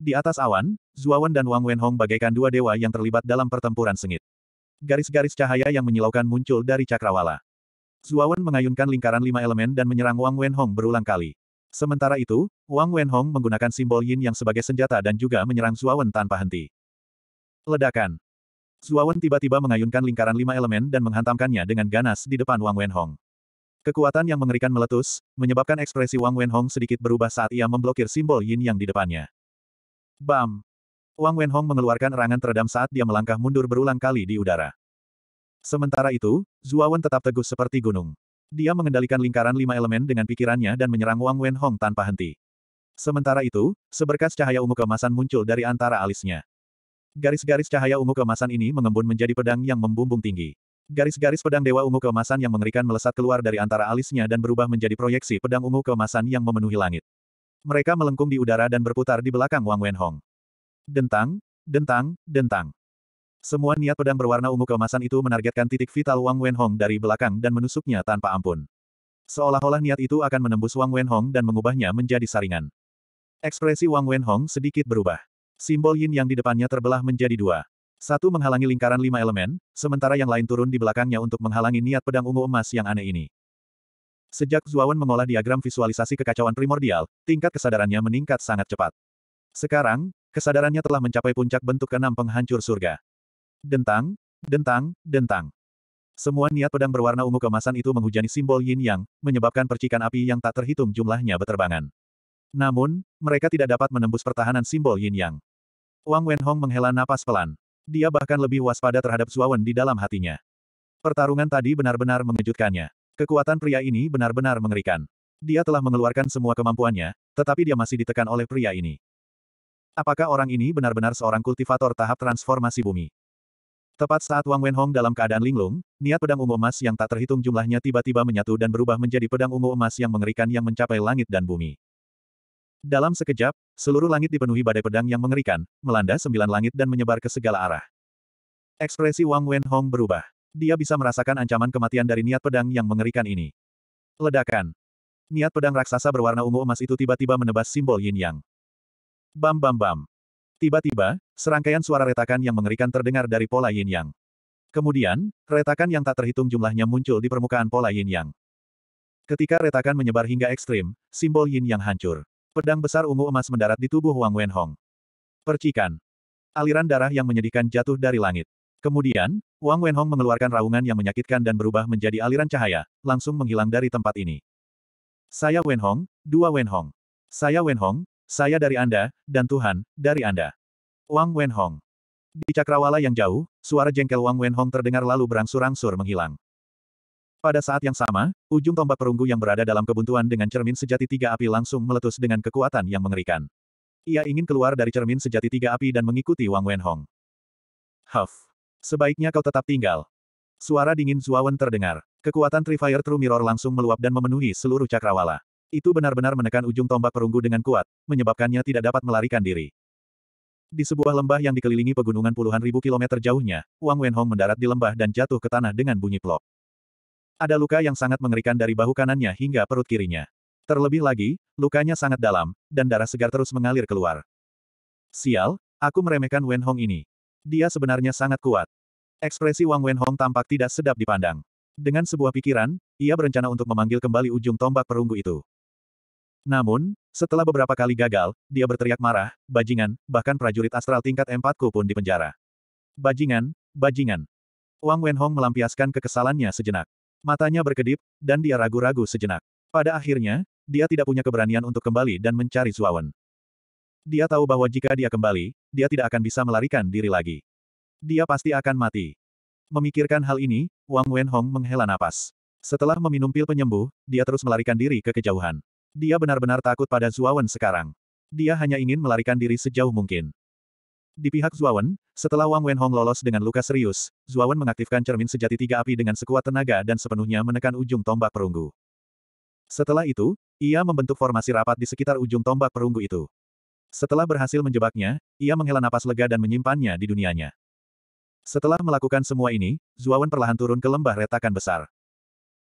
Di atas awan, Zuawan dan Wang Wenhong bagaikan dua dewa yang terlibat dalam pertempuran sengit. Garis-garis cahaya yang menyilaukan muncul dari cakrawala. Zuawan mengayunkan lingkaran lima elemen dan menyerang Wang Wenhong berulang kali. Sementara itu, Wang Wenhong menggunakan simbol yin yang sebagai senjata dan juga menyerang Zuawan tanpa henti. Ledakan. Zuawan tiba-tiba mengayunkan lingkaran lima elemen dan menghantamkannya dengan ganas di depan Wang Wenhong. Kekuatan yang mengerikan meletus, menyebabkan ekspresi Wang Wenhong sedikit berubah saat ia memblokir simbol yin yang di depannya. Bam! Wang Wenhong mengeluarkan erangan teredam saat dia melangkah mundur berulang kali di udara. Sementara itu, Zuawan tetap teguh seperti gunung. Dia mengendalikan lingkaran lima elemen dengan pikirannya dan menyerang Wang Wenhong tanpa henti. Sementara itu, seberkas cahaya ungu kemasan muncul dari antara alisnya. Garis-garis cahaya ungu kemasan ini mengembun menjadi pedang yang membumbung tinggi. Garis-garis pedang dewa ungu kemasan yang mengerikan melesat keluar dari antara alisnya dan berubah menjadi proyeksi pedang ungu kemasan yang memenuhi langit. Mereka melengkung di udara dan berputar di belakang Wang Wenhong. Dentang, dentang, dentang. Semua niat pedang berwarna ungu keemasan itu menargetkan titik vital Wang Wenhong dari belakang dan menusuknya tanpa ampun. Seolah-olah niat itu akan menembus Wang Wenhong dan mengubahnya menjadi saringan. Ekspresi Wang Wenhong sedikit berubah. Simbol yin yang di depannya terbelah menjadi dua. Satu menghalangi lingkaran lima elemen, sementara yang lain turun di belakangnya untuk menghalangi niat pedang ungu emas yang aneh ini. Sejak Zuawan mengolah diagram visualisasi kekacauan primordial, tingkat kesadarannya meningkat sangat cepat. Sekarang, kesadarannya telah mencapai puncak bentuk keenam penghancur surga. Dentang, dentang, dentang. Semua niat pedang berwarna ungu kemasan itu menghujani simbol yin yang, menyebabkan percikan api yang tak terhitung jumlahnya beterbangan. Namun, mereka tidak dapat menembus pertahanan simbol yin yang. Wang Wenhong menghela napas pelan. Dia bahkan lebih waspada terhadap Zuawan di dalam hatinya. Pertarungan tadi benar-benar mengejutkannya. Kekuatan pria ini benar-benar mengerikan. Dia telah mengeluarkan semua kemampuannya, tetapi dia masih ditekan oleh pria ini. Apakah orang ini benar-benar seorang kultivator tahap transformasi bumi? Tepat saat Wang Wenhong dalam keadaan linglung, niat pedang ungu emas yang tak terhitung jumlahnya tiba-tiba menyatu dan berubah menjadi pedang ungu emas yang mengerikan yang mencapai langit dan bumi. Dalam sekejap, seluruh langit dipenuhi badai pedang yang mengerikan, melanda sembilan langit dan menyebar ke segala arah. Ekspresi Wang Wenhong berubah. Dia bisa merasakan ancaman kematian dari niat pedang yang mengerikan ini. Ledakan. Niat pedang raksasa berwarna ungu emas itu tiba-tiba menebas simbol yin yang. Bam bam bam. Tiba-tiba, serangkaian suara retakan yang mengerikan terdengar dari pola yin yang. Kemudian, retakan yang tak terhitung jumlahnya muncul di permukaan pola yin yang. Ketika retakan menyebar hingga ekstrim, simbol yin yang hancur. Pedang besar ungu emas mendarat di tubuh Wang Wenhong. Percikan. Aliran darah yang menyedihkan jatuh dari langit. Kemudian, Wang Wenhong mengeluarkan raungan yang menyakitkan dan berubah menjadi aliran cahaya, langsung menghilang dari tempat ini. Saya Wenhong, dua Wenhong. Saya Wenhong, saya dari Anda, dan Tuhan, dari Anda. Wang Wenhong. Di cakrawala yang jauh, suara jengkel Wang Wenhong terdengar lalu berangsur-angsur menghilang. Pada saat yang sama, ujung tombak perunggu yang berada dalam kebuntuan dengan cermin sejati tiga api langsung meletus dengan kekuatan yang mengerikan. Ia ingin keluar dari cermin sejati tiga api dan mengikuti Wang Wenhong. Huff. Sebaiknya kau tetap tinggal. Suara dingin Zuawan terdengar. Kekuatan Trifire True Mirror langsung meluap dan memenuhi seluruh cakrawala. Itu benar-benar menekan ujung tombak perunggu dengan kuat, menyebabkannya tidak dapat melarikan diri. Di sebuah lembah yang dikelilingi pegunungan puluhan ribu kilometer jauhnya, Wang Wenhong mendarat di lembah dan jatuh ke tanah dengan bunyi plop. Ada luka yang sangat mengerikan dari bahu kanannya hingga perut kirinya. Terlebih lagi, lukanya sangat dalam, dan darah segar terus mengalir keluar. Sial, aku meremehkan Wen Hong ini. Dia sebenarnya sangat kuat. Ekspresi Wang Wenhong tampak tidak sedap dipandang. Dengan sebuah pikiran, ia berencana untuk memanggil kembali ujung tombak perunggu itu. Namun, setelah beberapa kali gagal, dia berteriak marah, bajingan, bahkan prajurit astral tingkat empatku pun dipenjara. Bajingan, bajingan. Wang Wenhong melampiaskan kekesalannya sejenak. Matanya berkedip, dan dia ragu-ragu sejenak. Pada akhirnya, dia tidak punya keberanian untuk kembali dan mencari Zuawan. Dia tahu bahwa jika dia kembali, dia tidak akan bisa melarikan diri lagi. Dia pasti akan mati. Memikirkan hal ini, Wang Wenhong menghela napas. Setelah meminum pil penyembuh, dia terus melarikan diri ke kejauhan. Dia benar-benar takut pada Zuawan sekarang. Dia hanya ingin melarikan diri sejauh mungkin. Di pihak Zuawan, setelah Wang Wenhong lolos dengan luka serius, Zuawan mengaktifkan cermin sejati tiga api dengan sekuat tenaga dan sepenuhnya menekan ujung tombak perunggu. Setelah itu, ia membentuk formasi rapat di sekitar ujung tombak perunggu itu. Setelah berhasil menjebaknya, ia menghela napas lega dan menyimpannya di dunianya. Setelah melakukan semua ini, Zuawan perlahan turun ke lembah retakan besar.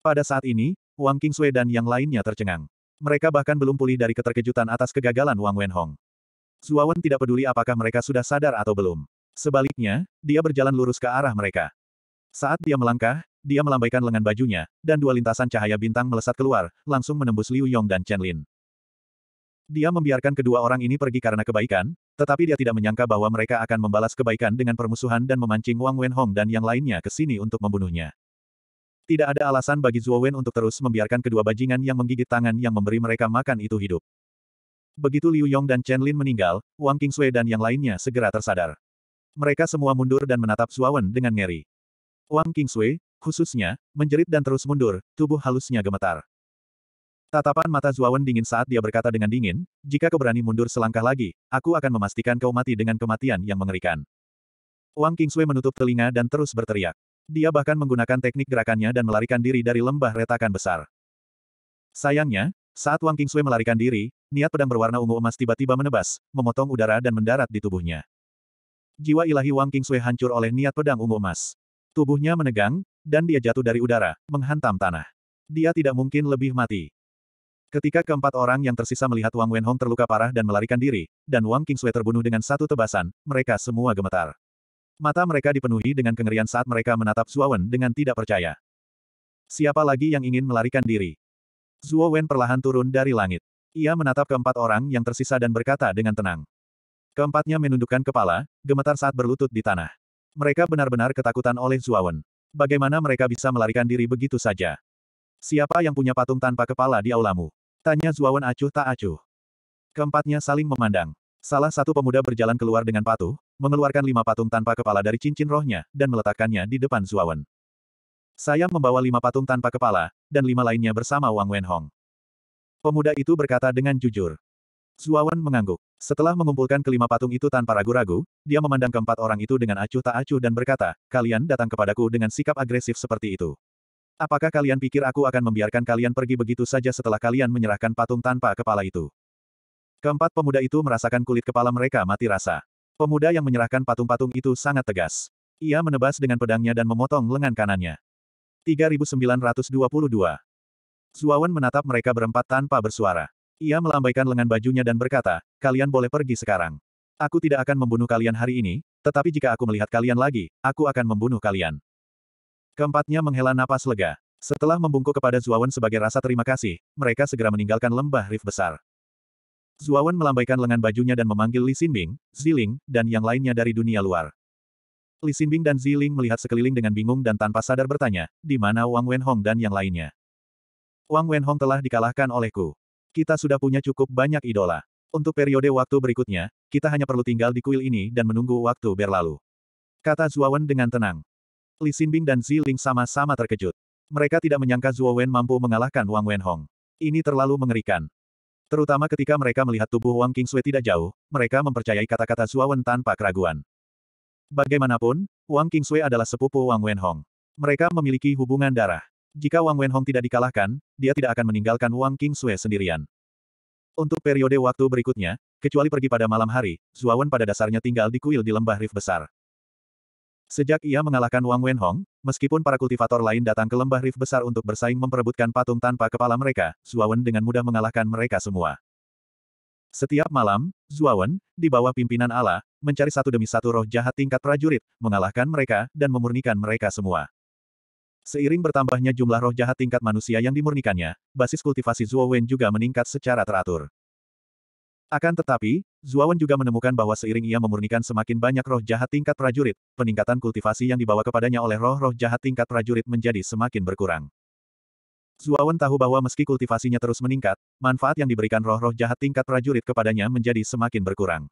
Pada saat ini, Wang Qingsui dan yang lainnya tercengang. Mereka bahkan belum pulih dari keterkejutan atas kegagalan Wang Wenhong. Zuawan tidak peduli apakah mereka sudah sadar atau belum. Sebaliknya, dia berjalan lurus ke arah mereka. Saat dia melangkah, dia melambaikan lengan bajunya, dan dua lintasan cahaya bintang melesat keluar, langsung menembus Liu Yong dan Chen Lin. Dia membiarkan kedua orang ini pergi karena kebaikan, tetapi dia tidak menyangka bahwa mereka akan membalas kebaikan dengan permusuhan dan memancing Wang Wenhong dan yang lainnya ke sini untuk membunuhnya. Tidak ada alasan bagi Zuo Wen untuk terus membiarkan kedua bajingan yang menggigit tangan yang memberi mereka makan itu hidup. Begitu Liu Yong dan Chen Lin meninggal, Wang Sui dan yang lainnya segera tersadar. Mereka semua mundur dan menatap Zuo Wen dengan ngeri. Wang Sui, khususnya, menjerit dan terus mundur, tubuh halusnya gemetar. Tatapan mata Zuawan dingin saat dia berkata dengan dingin, jika kau berani mundur selangkah lagi, aku akan memastikan kau mati dengan kematian yang mengerikan. Wang Kingsui menutup telinga dan terus berteriak. Dia bahkan menggunakan teknik gerakannya dan melarikan diri dari lembah retakan besar. Sayangnya, saat Wang Kingsui melarikan diri, niat pedang berwarna ungu emas tiba-tiba menebas, memotong udara dan mendarat di tubuhnya. Jiwa ilahi Wang Kingsui hancur oleh niat pedang ungu emas. Tubuhnya menegang, dan dia jatuh dari udara, menghantam tanah. Dia tidak mungkin lebih mati. Ketika keempat orang yang tersisa melihat Wang Wenhong terluka parah dan melarikan diri, dan Wang Qingsui terbunuh dengan satu tebasan, mereka semua gemetar. Mata mereka dipenuhi dengan kengerian saat mereka menatap Wen dengan tidak percaya. Siapa lagi yang ingin melarikan diri? Wen perlahan turun dari langit. Ia menatap keempat orang yang tersisa dan berkata dengan tenang. Keempatnya menundukkan kepala, gemetar saat berlutut di tanah. Mereka benar-benar ketakutan oleh Wen. Bagaimana mereka bisa melarikan diri begitu saja? Siapa yang punya patung tanpa kepala di aulamu? Tanya Zuawan acuh tak acuh. Keempatnya saling memandang. Salah satu pemuda berjalan keluar dengan patuh, mengeluarkan lima patung tanpa kepala dari cincin rohnya, dan meletakkannya di depan Zuawan. Saya membawa lima patung tanpa kepala, dan lima lainnya bersama Wang Wenhong. Pemuda itu berkata dengan jujur. Zuawan mengangguk. Setelah mengumpulkan kelima patung itu tanpa ragu-ragu, dia memandang keempat orang itu dengan acuh tak acuh dan berkata, kalian datang kepadaku dengan sikap agresif seperti itu. Apakah kalian pikir aku akan membiarkan kalian pergi begitu saja setelah kalian menyerahkan patung tanpa kepala itu? Keempat pemuda itu merasakan kulit kepala mereka mati rasa. Pemuda yang menyerahkan patung-patung itu sangat tegas. Ia menebas dengan pedangnya dan memotong lengan kanannya. 3922 Zuawan menatap mereka berempat tanpa bersuara. Ia melambaikan lengan bajunya dan berkata, kalian boleh pergi sekarang. Aku tidak akan membunuh kalian hari ini, tetapi jika aku melihat kalian lagi, aku akan membunuh kalian. Keempatnya menghela napas lega. Setelah membungkuk kepada Zuawan sebagai rasa terima kasih, mereka segera meninggalkan lembah rif besar. Zuawan melambaikan lengan bajunya dan memanggil Li Xinbing, Ziling, dan yang lainnya dari dunia luar. Li Xinbing dan Ziling melihat sekeliling dengan bingung dan tanpa sadar bertanya, di mana Wang Wenhong dan yang lainnya. Wang Wenhong telah dikalahkan olehku. Kita sudah punya cukup banyak idola. Untuk periode waktu berikutnya, kita hanya perlu tinggal di kuil ini dan menunggu waktu berlalu. Kata Zuawan dengan tenang. Li Xinbing dan Zi Ling sama-sama terkejut. Mereka tidak menyangka Zuo Wen mampu mengalahkan Wang Wen Hong. Ini terlalu mengerikan. Terutama ketika mereka melihat tubuh Wang Qingsui tidak jauh, mereka mempercayai kata-kata Zuo Wen tanpa keraguan. Bagaimanapun, Wang Qingsui adalah sepupu Wang Wen Hong. Mereka memiliki hubungan darah. Jika Wang Wen Hong tidak dikalahkan, dia tidak akan meninggalkan Wang Qingsui sendirian. Untuk periode waktu berikutnya, kecuali pergi pada malam hari, Wen pada dasarnya tinggal di kuil di lembah Rif besar. Sejak ia mengalahkan Wang Wenhong, meskipun para kultivator lain datang ke lembah rif besar untuk bersaing memperebutkan patung tanpa kepala mereka, Wen dengan mudah mengalahkan mereka semua. Setiap malam, Wen, di bawah pimpinan Allah, mencari satu demi satu roh jahat tingkat prajurit, mengalahkan mereka, dan memurnikan mereka semua. Seiring bertambahnya jumlah roh jahat tingkat manusia yang dimurnikannya, basis kultivasi Wen juga meningkat secara teratur. Akan tetapi, Zuawan juga menemukan bahwa seiring ia memurnikan semakin banyak roh jahat tingkat prajurit, peningkatan kultivasi yang dibawa kepadanya oleh roh-roh jahat tingkat prajurit menjadi semakin berkurang. Zuawan tahu bahwa meski kultivasinya terus meningkat, manfaat yang diberikan roh-roh jahat tingkat prajurit kepadanya menjadi semakin berkurang.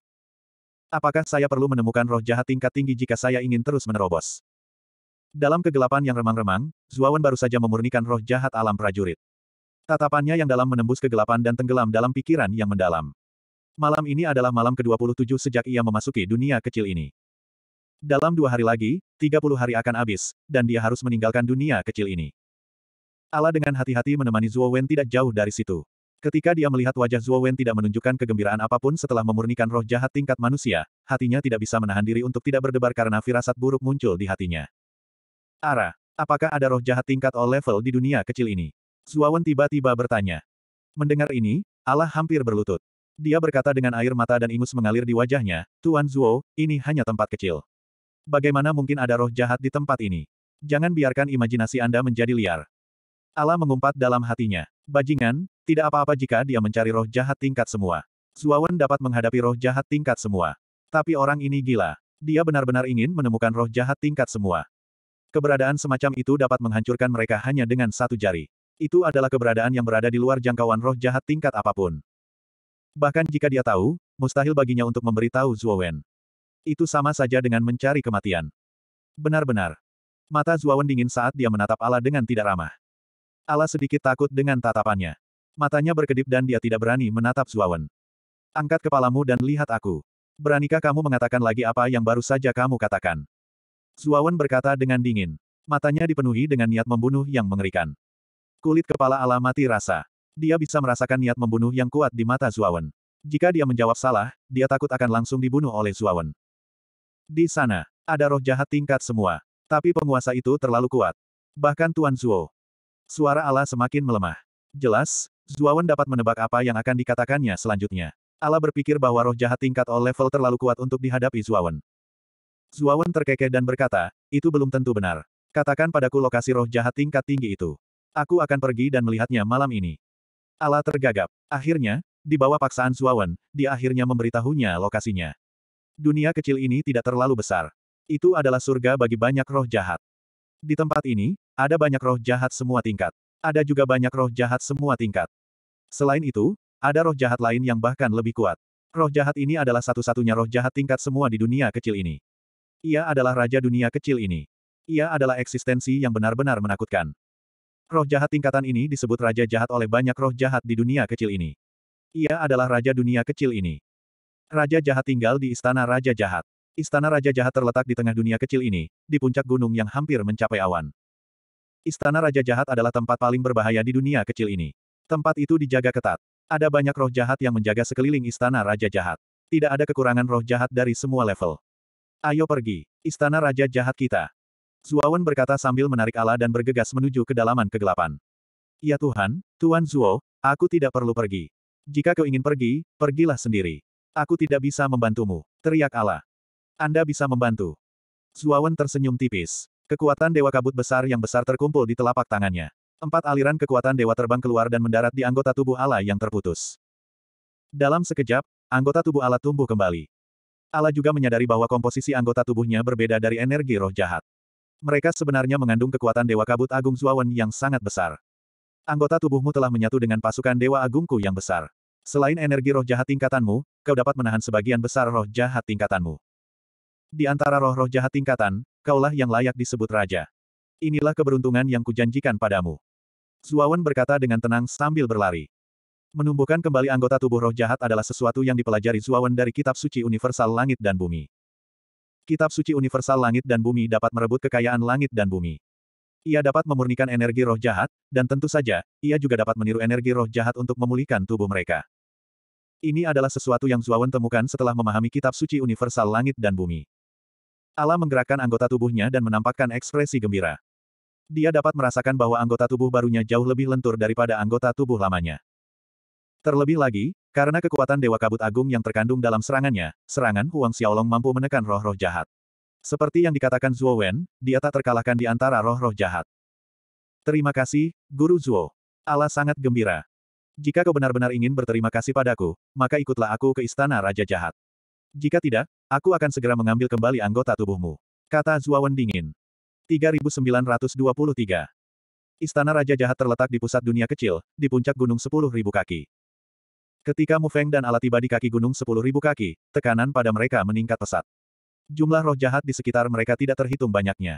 Apakah saya perlu menemukan roh jahat tingkat tinggi jika saya ingin terus menerobos? Dalam kegelapan yang remang-remang, Zuawan baru saja memurnikan roh jahat alam prajurit. Tatapannya yang dalam menembus kegelapan dan tenggelam dalam pikiran yang mendalam. Malam ini adalah malam ke-27 sejak ia memasuki dunia kecil ini. Dalam dua hari lagi, 30 hari akan habis, dan dia harus meninggalkan dunia kecil ini. Ala dengan hati-hati menemani Zuo Wen tidak jauh dari situ. Ketika dia melihat wajah Zuo Wen tidak menunjukkan kegembiraan apapun setelah memurnikan roh jahat tingkat manusia, hatinya tidak bisa menahan diri untuk tidak berdebar karena firasat buruk muncul di hatinya. Ara, apakah ada roh jahat tingkat all level di dunia kecil ini? Zuo Wen tiba-tiba bertanya. Mendengar ini, Allah hampir berlutut. Dia berkata dengan air mata dan ingus mengalir di wajahnya, Tuan Zuo, ini hanya tempat kecil. Bagaimana mungkin ada roh jahat di tempat ini? Jangan biarkan imajinasi Anda menjadi liar. Allah mengumpat dalam hatinya. Bajingan, tidak apa-apa jika dia mencari roh jahat tingkat semua. Zuawan dapat menghadapi roh jahat tingkat semua. Tapi orang ini gila. Dia benar-benar ingin menemukan roh jahat tingkat semua. Keberadaan semacam itu dapat menghancurkan mereka hanya dengan satu jari. Itu adalah keberadaan yang berada di luar jangkauan roh jahat tingkat apapun. Bahkan jika dia tahu, mustahil baginya untuk memberitahu Zuo Wen. Itu sama saja dengan mencari kematian. Benar-benar. Mata Zuo Wen dingin saat dia menatap Ala dengan tidak ramah. Ala sedikit takut dengan tatapannya. Matanya berkedip dan dia tidak berani menatap Zuo Wen. Angkat kepalamu dan lihat aku. Beranikah kamu mengatakan lagi apa yang baru saja kamu katakan? Zuo Wen berkata dengan dingin. Matanya dipenuhi dengan niat membunuh yang mengerikan. Kulit kepala Ala mati rasa. Dia bisa merasakan niat membunuh yang kuat di mata Zuawan. Jika dia menjawab salah, dia takut akan langsung dibunuh oleh Zuawan. Di sana, ada roh jahat tingkat semua. Tapi penguasa itu terlalu kuat. Bahkan Tuan Zuo. Suara Allah semakin melemah. Jelas, Zuawan dapat menebak apa yang akan dikatakannya selanjutnya. Allah berpikir bahwa roh jahat tingkat all level terlalu kuat untuk dihadapi Zuawan. Zuawan terkekeh dan berkata, itu belum tentu benar. Katakan padaku lokasi roh jahat tingkat tinggi itu. Aku akan pergi dan melihatnya malam ini. Ala tergagap. Akhirnya, di bawah paksaan Suawan, dia akhirnya memberitahunya lokasinya. Dunia kecil ini tidak terlalu besar. Itu adalah surga bagi banyak roh jahat. Di tempat ini, ada banyak roh jahat semua tingkat. Ada juga banyak roh jahat semua tingkat. Selain itu, ada roh jahat lain yang bahkan lebih kuat. Roh jahat ini adalah satu-satunya roh jahat tingkat semua di dunia kecil ini. Ia adalah raja dunia kecil ini. Ia adalah eksistensi yang benar-benar menakutkan. Roh jahat tingkatan ini disebut raja jahat oleh banyak roh jahat di dunia kecil ini. Ia adalah raja dunia kecil ini. Raja jahat tinggal di istana raja jahat. Istana raja jahat terletak di tengah dunia kecil ini, di puncak gunung yang hampir mencapai awan. Istana raja jahat adalah tempat paling berbahaya di dunia kecil ini. Tempat itu dijaga ketat. Ada banyak roh jahat yang menjaga sekeliling istana raja jahat. Tidak ada kekurangan roh jahat dari semua level. Ayo pergi, istana raja jahat kita. Zuowen berkata sambil menarik ala dan bergegas menuju kedalaman kegelapan. Ya Tuhan, Tuan Zuo, aku tidak perlu pergi. Jika kau ingin pergi, pergilah sendiri. Aku tidak bisa membantumu, teriak ala. Anda bisa membantu. Zuowen tersenyum tipis. Kekuatan Dewa Kabut Besar yang besar terkumpul di telapak tangannya. Empat aliran kekuatan dewa terbang keluar dan mendarat di anggota tubuh Ala yang terputus. Dalam sekejap, anggota tubuh Ala tumbuh kembali. Ala juga menyadari bahwa komposisi anggota tubuhnya berbeda dari energi roh jahat. Mereka sebenarnya mengandung kekuatan Dewa Kabut Agung Zuawan yang sangat besar. Anggota tubuhmu telah menyatu dengan pasukan Dewa Agungku yang besar. Selain energi roh jahat tingkatanmu, kau dapat menahan sebagian besar roh jahat tingkatanmu. Di antara roh-roh jahat tingkatan, kaulah yang layak disebut raja. Inilah keberuntungan yang kujanjikan padamu. Zuawan berkata dengan tenang sambil berlari. Menumbuhkan kembali anggota tubuh roh jahat adalah sesuatu yang dipelajari Zuawan dari kitab suci Universal Langit dan Bumi. Kitab suci universal langit dan bumi dapat merebut kekayaan langit dan bumi. Ia dapat memurnikan energi roh jahat, dan tentu saja, ia juga dapat meniru energi roh jahat untuk memulihkan tubuh mereka. Ini adalah sesuatu yang Zuawan temukan setelah memahami kitab suci universal langit dan bumi. Allah menggerakkan anggota tubuhnya dan menampakkan ekspresi gembira. Dia dapat merasakan bahwa anggota tubuh barunya jauh lebih lentur daripada anggota tubuh lamanya. Terlebih lagi, karena kekuatan Dewa Kabut Agung yang terkandung dalam serangannya, serangan Huang Xiaolong mampu menekan roh-roh jahat. Seperti yang dikatakan Zhuo Wen, dia tak terkalahkan di antara roh-roh jahat. Terima kasih, Guru Zhuo. Allah sangat gembira. Jika kau benar-benar ingin berterima kasih padaku, maka ikutlah aku ke Istana Raja Jahat. Jika tidak, aku akan segera mengambil kembali anggota tubuhmu. Kata Zhuo Wen dingin. 3923 Istana Raja Jahat terletak di pusat dunia kecil, di puncak gunung 10.000 kaki. Ketika Mu Feng dan Alat tiba di kaki gunung 10.000 kaki, tekanan pada mereka meningkat pesat. Jumlah roh jahat di sekitar mereka tidak terhitung banyaknya.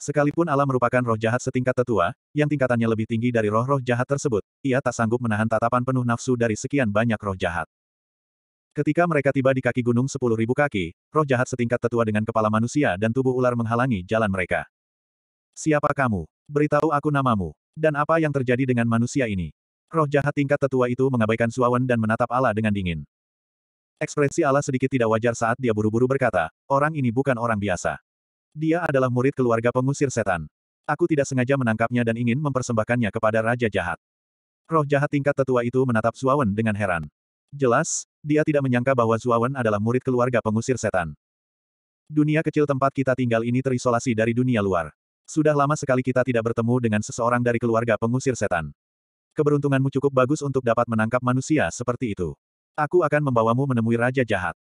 Sekalipun Ala merupakan roh jahat setingkat tetua, yang tingkatannya lebih tinggi dari roh-roh jahat tersebut, ia tak sanggup menahan tatapan penuh nafsu dari sekian banyak roh jahat. Ketika mereka tiba di kaki gunung 10.000 kaki, roh jahat setingkat tetua dengan kepala manusia dan tubuh ular menghalangi jalan mereka. Siapa kamu? Beritahu aku namamu. Dan apa yang terjadi dengan manusia ini? Roh jahat tingkat tetua itu mengabaikan Suawan dan menatap Allah dengan dingin. Ekspresi Allah sedikit tidak wajar saat dia buru-buru berkata, orang ini bukan orang biasa. Dia adalah murid keluarga pengusir setan. Aku tidak sengaja menangkapnya dan ingin mempersembahkannya kepada Raja Jahat. Roh jahat tingkat tetua itu menatap Suawan dengan heran. Jelas, dia tidak menyangka bahwa Suawan adalah murid keluarga pengusir setan. Dunia kecil tempat kita tinggal ini terisolasi dari dunia luar. Sudah lama sekali kita tidak bertemu dengan seseorang dari keluarga pengusir setan keberuntunganmu cukup bagus untuk dapat menangkap manusia seperti itu. Aku akan membawamu menemui Raja Jahat.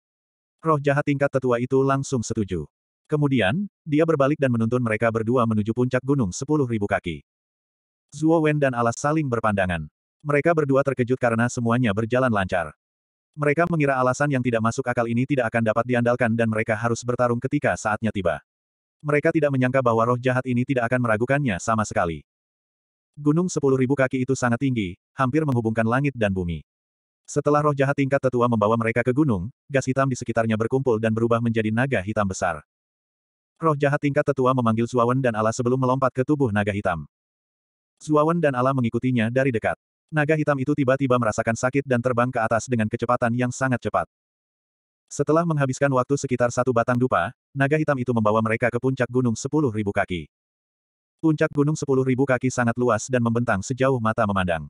Roh jahat tingkat tetua itu langsung setuju. Kemudian, dia berbalik dan menuntun mereka berdua menuju puncak gunung sepuluh ribu kaki. Zuo Wen dan Alas saling berpandangan. Mereka berdua terkejut karena semuanya berjalan lancar. Mereka mengira alasan yang tidak masuk akal ini tidak akan dapat diandalkan dan mereka harus bertarung ketika saatnya tiba. Mereka tidak menyangka bahwa roh jahat ini tidak akan meragukannya sama sekali. Gunung sepuluh ribu kaki itu sangat tinggi, hampir menghubungkan langit dan bumi. Setelah roh jahat tingkat tetua membawa mereka ke gunung, gas hitam di sekitarnya berkumpul dan berubah menjadi naga hitam besar. Roh jahat tingkat tetua memanggil Suawan dan Ala sebelum melompat ke tubuh naga hitam. Suawan dan Ala mengikutinya dari dekat. Naga hitam itu tiba-tiba merasakan sakit dan terbang ke atas dengan kecepatan yang sangat cepat. Setelah menghabiskan waktu sekitar satu batang dupa, naga hitam itu membawa mereka ke puncak gunung sepuluh ribu kaki. Puncak gunung 10.000 kaki sangat luas dan membentang sejauh mata memandang.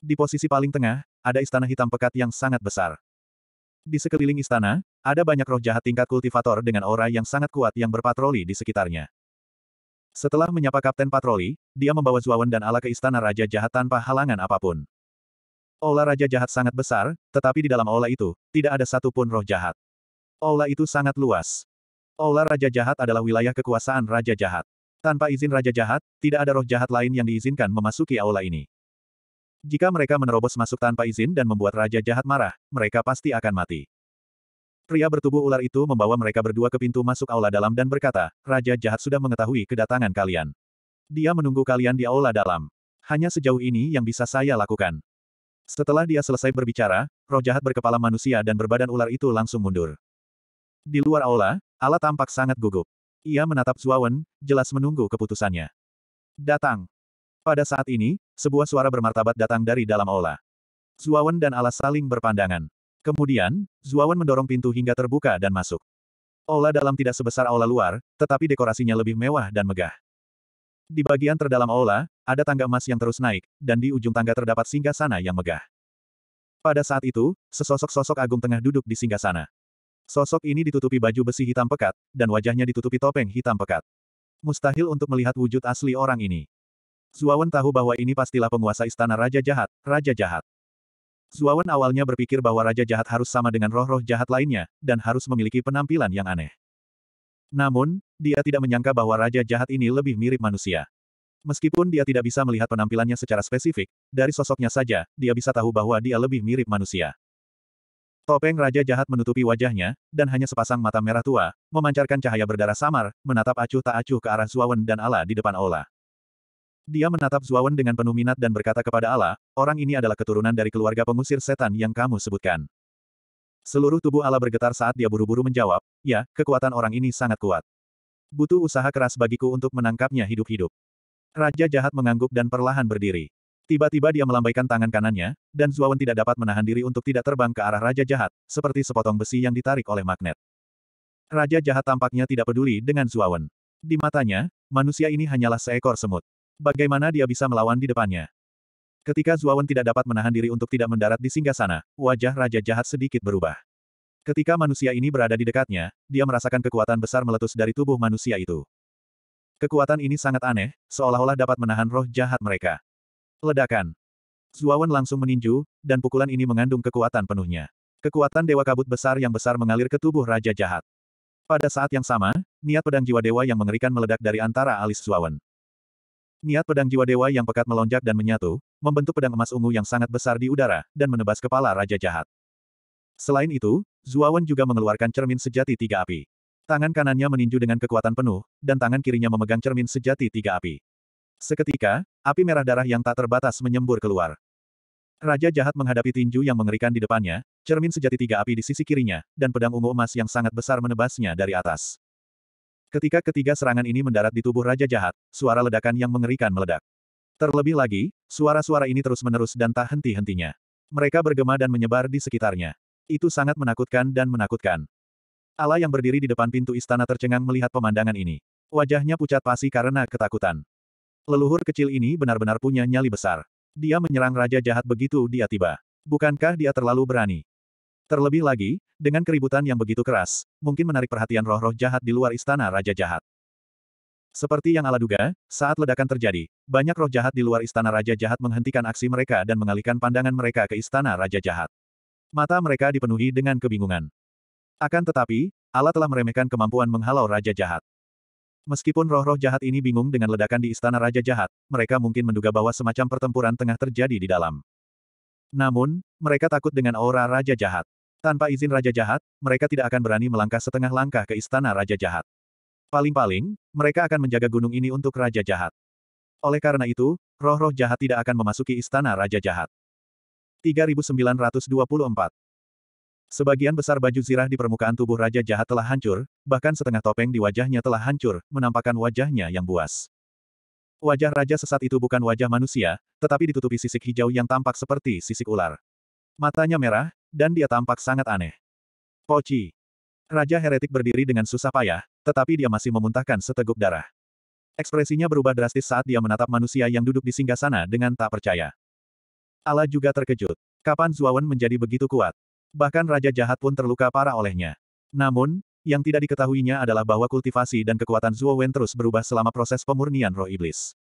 Di posisi paling tengah, ada istana hitam pekat yang sangat besar. Di sekeliling istana, ada banyak roh jahat tingkat kultivator dengan aura yang sangat kuat yang berpatroli di sekitarnya. Setelah menyapa Kapten Patroli, dia membawa Zuawan dan Ala ke istana Raja Jahat tanpa halangan apapun. Aula Raja Jahat sangat besar, tetapi di dalam aula itu, tidak ada satupun roh jahat. Aula itu sangat luas. Aula Raja Jahat adalah wilayah kekuasaan Raja Jahat. Tanpa izin Raja Jahat, tidak ada roh jahat lain yang diizinkan memasuki aula ini. Jika mereka menerobos masuk tanpa izin dan membuat Raja Jahat marah, mereka pasti akan mati. Pria bertubuh ular itu membawa mereka berdua ke pintu masuk aula dalam dan berkata, Raja Jahat sudah mengetahui kedatangan kalian. Dia menunggu kalian di aula dalam. Hanya sejauh ini yang bisa saya lakukan. Setelah dia selesai berbicara, roh jahat berkepala manusia dan berbadan ular itu langsung mundur. Di luar aula, Ala tampak sangat gugup. Ia menatap Zuawan, jelas menunggu keputusannya. Datang. Pada saat ini, sebuah suara bermartabat datang dari dalam aula. Zuawan dan Alas saling berpandangan. Kemudian, Zuawan mendorong pintu hingga terbuka dan masuk. Aula dalam tidak sebesar aula luar, tetapi dekorasinya lebih mewah dan megah. Di bagian terdalam aula, ada tangga emas yang terus naik, dan di ujung tangga terdapat singgasana yang megah. Pada saat itu, sesosok-sosok agung tengah duduk di singgasana. Sosok ini ditutupi baju besi hitam pekat, dan wajahnya ditutupi topeng hitam pekat. Mustahil untuk melihat wujud asli orang ini. Zuawan tahu bahwa ini pastilah penguasa istana Raja Jahat, Raja Jahat. Zuawan awalnya berpikir bahwa Raja Jahat harus sama dengan roh-roh jahat lainnya, dan harus memiliki penampilan yang aneh. Namun, dia tidak menyangka bahwa Raja Jahat ini lebih mirip manusia. Meskipun dia tidak bisa melihat penampilannya secara spesifik, dari sosoknya saja, dia bisa tahu bahwa dia lebih mirip manusia. Topeng Raja Jahat menutupi wajahnya, dan hanya sepasang mata merah tua, memancarkan cahaya berdarah samar, menatap acuh tak acuh ke arah Zuawan dan Allah di depan Aula. Dia menatap Zuawan dengan penuh minat dan berkata kepada Allah, orang ini adalah keturunan dari keluarga pengusir setan yang kamu sebutkan. Seluruh tubuh Allah bergetar saat dia buru-buru menjawab, ya, kekuatan orang ini sangat kuat. Butuh usaha keras bagiku untuk menangkapnya hidup-hidup. Raja jahat mengangguk dan perlahan berdiri. Tiba-tiba dia melambaikan tangan kanannya, dan Zuawan tidak dapat menahan diri untuk tidak terbang ke arah Raja Jahat, seperti sepotong besi yang ditarik oleh magnet. Raja Jahat tampaknya tidak peduli dengan Zuawan. Di matanya, manusia ini hanyalah seekor semut. Bagaimana dia bisa melawan di depannya? Ketika Zuawan tidak dapat menahan diri untuk tidak mendarat di singgah sana, wajah Raja Jahat sedikit berubah. Ketika manusia ini berada di dekatnya, dia merasakan kekuatan besar meletus dari tubuh manusia itu. Kekuatan ini sangat aneh, seolah-olah dapat menahan roh jahat mereka. Ledakan. Zuawan langsung meninju, dan pukulan ini mengandung kekuatan penuhnya. Kekuatan Dewa Kabut Besar yang besar mengalir ke tubuh Raja Jahat. Pada saat yang sama, niat pedang jiwa dewa yang mengerikan meledak dari antara alis Zuawan. Niat pedang jiwa dewa yang pekat melonjak dan menyatu, membentuk pedang emas ungu yang sangat besar di udara, dan menebas kepala Raja Jahat. Selain itu, Zuawan juga mengeluarkan cermin sejati tiga api. Tangan kanannya meninju dengan kekuatan penuh, dan tangan kirinya memegang cermin sejati tiga api. Seketika, api merah darah yang tak terbatas menyembur keluar. Raja jahat menghadapi tinju yang mengerikan di depannya, cermin sejati tiga api di sisi kirinya, dan pedang ungu emas yang sangat besar menebasnya dari atas. Ketika ketiga serangan ini mendarat di tubuh Raja Jahat, suara ledakan yang mengerikan meledak. Terlebih lagi, suara-suara ini terus-menerus dan tak henti-hentinya. Mereka bergema dan menyebar di sekitarnya. Itu sangat menakutkan dan menakutkan. Ala yang berdiri di depan pintu istana tercengang melihat pemandangan ini. Wajahnya pucat pasi karena ketakutan. Leluhur kecil ini benar-benar punya nyali besar. Dia menyerang raja jahat begitu dia tiba. Bukankah dia terlalu berani? Terlebih lagi, dengan keributan yang begitu keras, mungkin menarik perhatian roh-roh jahat di luar istana raja jahat. Seperti yang ala duga, saat ledakan terjadi, banyak roh jahat di luar istana Raja Jahat menghentikan aksi mereka dan mengalihkan pandangan mereka ke istana Raja Jahat. Mata mereka dipenuhi dengan kebingungan. Akan tetapi, Allah telah meremehkan kemampuan menghalau Raja Jahat. Meskipun roh-roh jahat ini bingung dengan ledakan di istana Raja Jahat, mereka mungkin menduga bahwa semacam pertempuran tengah terjadi di dalam. Namun, mereka takut dengan aura Raja Jahat. Tanpa izin Raja Jahat, mereka tidak akan berani melangkah setengah langkah ke istana Raja Jahat. Paling-paling, mereka akan menjaga gunung ini untuk Raja Jahat. Oleh karena itu, roh-roh jahat tidak akan memasuki istana Raja Jahat. 3924 Sebagian besar baju zirah di permukaan tubuh Raja Jahat telah hancur, bahkan setengah topeng di wajahnya telah hancur, menampakkan wajahnya yang buas. Wajah Raja Sesat itu bukan wajah manusia, tetapi ditutupi sisik hijau yang tampak seperti sisik ular. Matanya merah, dan dia tampak sangat aneh. Poci. Raja heretik berdiri dengan susah payah, tetapi dia masih memuntahkan seteguk darah. Ekspresinya berubah drastis saat dia menatap manusia yang duduk di singgah sana dengan tak percaya. Ala juga terkejut. Kapan Zuawan menjadi begitu kuat? Bahkan Raja Jahat pun terluka parah olehnya. Namun, yang tidak diketahuinya adalah bahwa kultivasi dan kekuatan Zuo Wen terus berubah selama proses pemurnian roh iblis.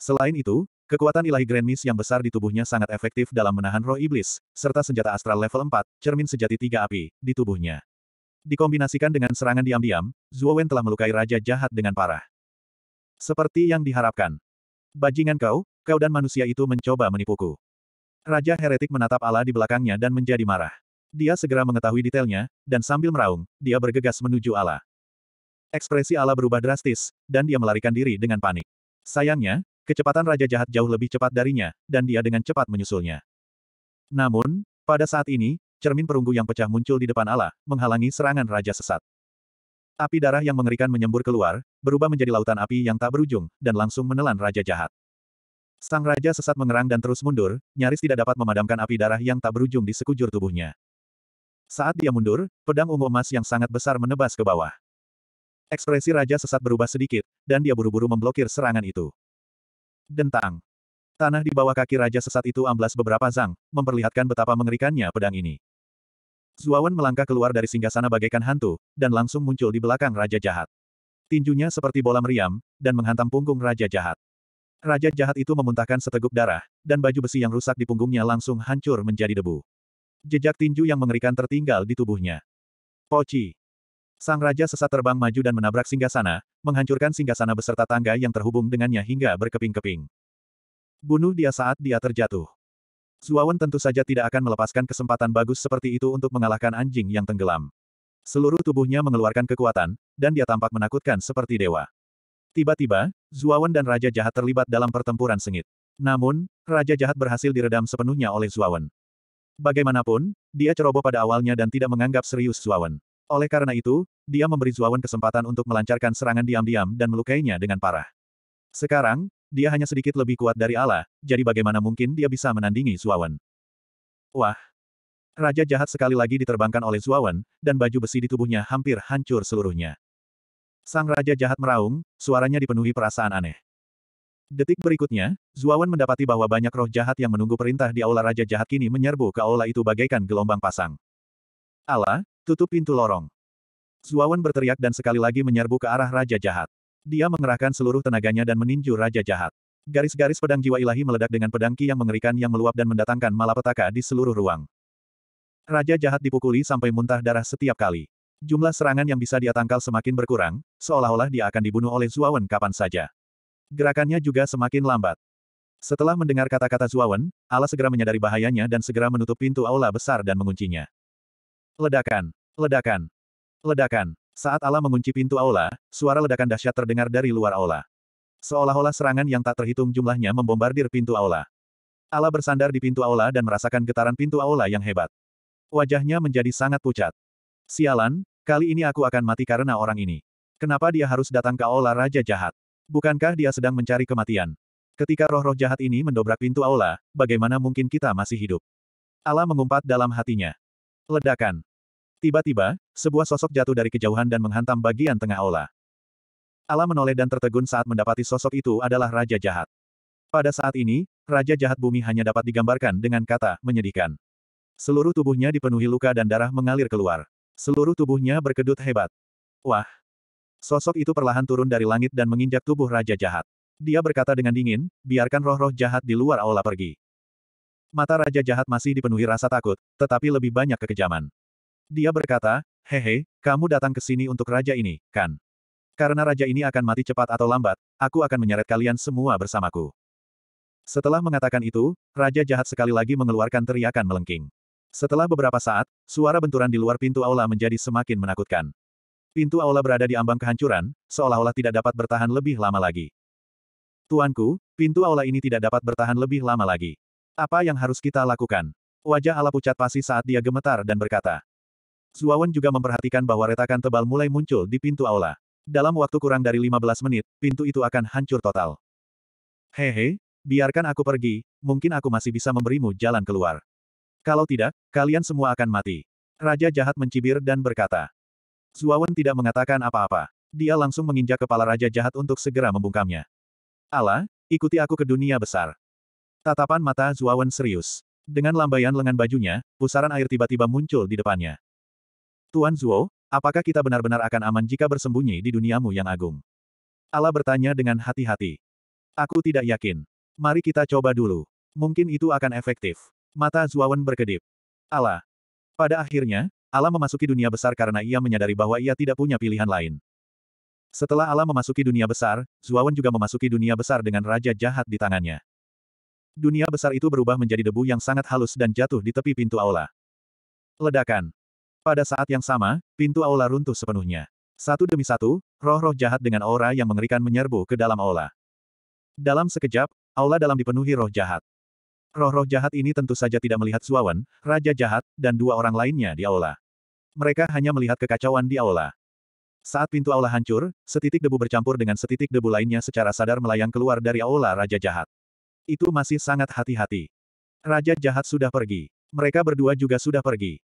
Selain itu, kekuatan ilahi Grand Miss yang besar di tubuhnya sangat efektif dalam menahan roh iblis, serta senjata astral level 4, cermin sejati tiga api, di tubuhnya. Dikombinasikan dengan serangan diam-diam, Zuo Wen telah melukai Raja Jahat dengan parah. Seperti yang diharapkan. Bajingan kau, kau dan manusia itu mencoba menipuku. Raja heretik menatap Allah di belakangnya dan menjadi marah. Dia segera mengetahui detailnya, dan sambil meraung, dia bergegas menuju Ala. Ekspresi Ala berubah drastis, dan dia melarikan diri dengan panik. Sayangnya, kecepatan Raja Jahat jauh lebih cepat darinya, dan dia dengan cepat menyusulnya. Namun, pada saat ini, cermin perunggu yang pecah muncul di depan Ala, menghalangi serangan Raja Sesat. Api darah yang mengerikan menyembur keluar, berubah menjadi lautan api yang tak berujung, dan langsung menelan Raja Jahat. Sang Raja sesat mengerang dan terus mundur, nyaris tidak dapat memadamkan api darah yang tak berujung di sekujur tubuhnya. Saat dia mundur, pedang ungu emas yang sangat besar menebas ke bawah. Ekspresi raja sesat berubah sedikit, dan dia buru-buru memblokir serangan itu. Dentang. Tanah di bawah kaki raja sesat itu amblas beberapa zang, memperlihatkan betapa mengerikannya pedang ini. Zuawan melangkah keluar dari singgasana bagaikan hantu, dan langsung muncul di belakang raja jahat. Tinjunya seperti bola meriam, dan menghantam punggung raja jahat. Raja jahat itu memuntahkan seteguk darah, dan baju besi yang rusak di punggungnya langsung hancur menjadi debu. Jejak tinju yang mengerikan tertinggal di tubuhnya. Poci. Sang Raja sesat terbang maju dan menabrak singgasana, menghancurkan singgasana beserta tangga yang terhubung dengannya hingga berkeping-keping. Bunuh dia saat dia terjatuh. Zuawan tentu saja tidak akan melepaskan kesempatan bagus seperti itu untuk mengalahkan anjing yang tenggelam. Seluruh tubuhnya mengeluarkan kekuatan, dan dia tampak menakutkan seperti dewa. Tiba-tiba, Zuawan dan Raja Jahat terlibat dalam pertempuran sengit. Namun, Raja Jahat berhasil diredam sepenuhnya oleh Zuawan. Bagaimanapun, dia ceroboh pada awalnya dan tidak menganggap serius Zuawan. Oleh karena itu, dia memberi Zuawan kesempatan untuk melancarkan serangan diam-diam dan melukainya dengan parah. Sekarang, dia hanya sedikit lebih kuat dari Allah, jadi bagaimana mungkin dia bisa menandingi Zuawan? Wah! Raja jahat sekali lagi diterbangkan oleh Zuawan, dan baju besi di tubuhnya hampir hancur seluruhnya. Sang raja jahat meraung, suaranya dipenuhi perasaan aneh. Detik berikutnya, Zuawan mendapati bahwa banyak roh jahat yang menunggu perintah di aula Raja Jahat kini menyerbu ke aula itu bagaikan gelombang pasang. Allah, tutup pintu lorong. Zuawan berteriak dan sekali lagi menyerbu ke arah Raja Jahat. Dia mengerahkan seluruh tenaganya dan meninju Raja Jahat. Garis-garis pedang jiwa ilahi meledak dengan pedang ki yang mengerikan yang meluap dan mendatangkan malapetaka di seluruh ruang. Raja jahat dipukuli sampai muntah darah setiap kali. Jumlah serangan yang bisa dia tangkal semakin berkurang, seolah-olah dia akan dibunuh oleh Zuawan kapan saja. Gerakannya juga semakin lambat. Setelah mendengar kata-kata Zuawan, Ala segera menyadari bahayanya dan segera menutup pintu aula besar dan menguncinya. Ledakan! Ledakan! Ledakan! Saat Ala mengunci pintu aula, suara ledakan dahsyat terdengar dari luar aula. Seolah-olah serangan yang tak terhitung jumlahnya membombardir pintu aula. Ala bersandar di pintu aula dan merasakan getaran pintu aula yang hebat. Wajahnya menjadi sangat pucat. Sialan, kali ini aku akan mati karena orang ini. Kenapa dia harus datang ke aula Raja Jahat? Bukankah dia sedang mencari kematian? Ketika roh-roh jahat ini mendobrak pintu aula, bagaimana mungkin kita masih hidup? Allah mengumpat dalam hatinya. Ledakan. Tiba-tiba, sebuah sosok jatuh dari kejauhan dan menghantam bagian tengah aula. Allah menoleh dan tertegun saat mendapati sosok itu adalah Raja Jahat. Pada saat ini, Raja Jahat Bumi hanya dapat digambarkan dengan kata menyedihkan. Seluruh tubuhnya dipenuhi luka dan darah mengalir keluar. Seluruh tubuhnya berkedut hebat. Wah, Sosok itu perlahan turun dari langit dan menginjak tubuh Raja Jahat. Dia berkata dengan dingin, biarkan roh-roh jahat di luar aula pergi. Mata Raja Jahat masih dipenuhi rasa takut, tetapi lebih banyak kekejaman. Dia berkata, hehe, kamu datang ke sini untuk raja ini, kan? Karena raja ini akan mati cepat atau lambat, aku akan menyeret kalian semua bersamaku. Setelah mengatakan itu, Raja Jahat sekali lagi mengeluarkan teriakan melengking. Setelah beberapa saat, suara benturan di luar pintu aula menjadi semakin menakutkan. Pintu aula berada di ambang kehancuran, seolah-olah tidak dapat bertahan lebih lama lagi. Tuanku, pintu aula ini tidak dapat bertahan lebih lama lagi. Apa yang harus kita lakukan? Wajah ala pucat pasi saat dia gemetar dan berkata. Zuawan juga memperhatikan bahwa retakan tebal mulai muncul di pintu aula. Dalam waktu kurang dari 15 menit, pintu itu akan hancur total. Hehe, biarkan aku pergi, mungkin aku masih bisa memberimu jalan keluar. Kalau tidak, kalian semua akan mati. Raja jahat mencibir dan berkata. Zuawan tidak mengatakan apa-apa. Dia langsung menginjak kepala Raja Jahat untuk segera membungkamnya. Ala, ikuti aku ke dunia besar. Tatapan mata Zuawan serius. Dengan lambaian lengan bajunya, pusaran air tiba-tiba muncul di depannya. Tuan Zuo, apakah kita benar-benar akan aman jika bersembunyi di duniamu yang agung? Ala bertanya dengan hati-hati. Aku tidak yakin. Mari kita coba dulu. Mungkin itu akan efektif. Mata Zuawan berkedip. Ala. Pada akhirnya, Allah memasuki dunia besar karena ia menyadari bahwa ia tidak punya pilihan lain. Setelah Allah memasuki dunia besar, Zuawan juga memasuki dunia besar dengan raja jahat di tangannya. Dunia besar itu berubah menjadi debu yang sangat halus dan jatuh di tepi pintu aula. Ledakan. Pada saat yang sama, pintu aula runtuh sepenuhnya. Satu demi satu, roh-roh jahat dengan aura yang mengerikan menyerbu ke dalam aula. Dalam sekejap, aula dalam dipenuhi roh jahat. Roh-roh jahat ini tentu saja tidak melihat Suawan, Raja Jahat, dan dua orang lainnya di aula. Mereka hanya melihat kekacauan di aula. Saat pintu aula hancur, setitik debu bercampur dengan setitik debu lainnya secara sadar melayang keluar dari aula Raja Jahat. Itu masih sangat hati-hati. Raja Jahat sudah pergi. Mereka berdua juga sudah pergi.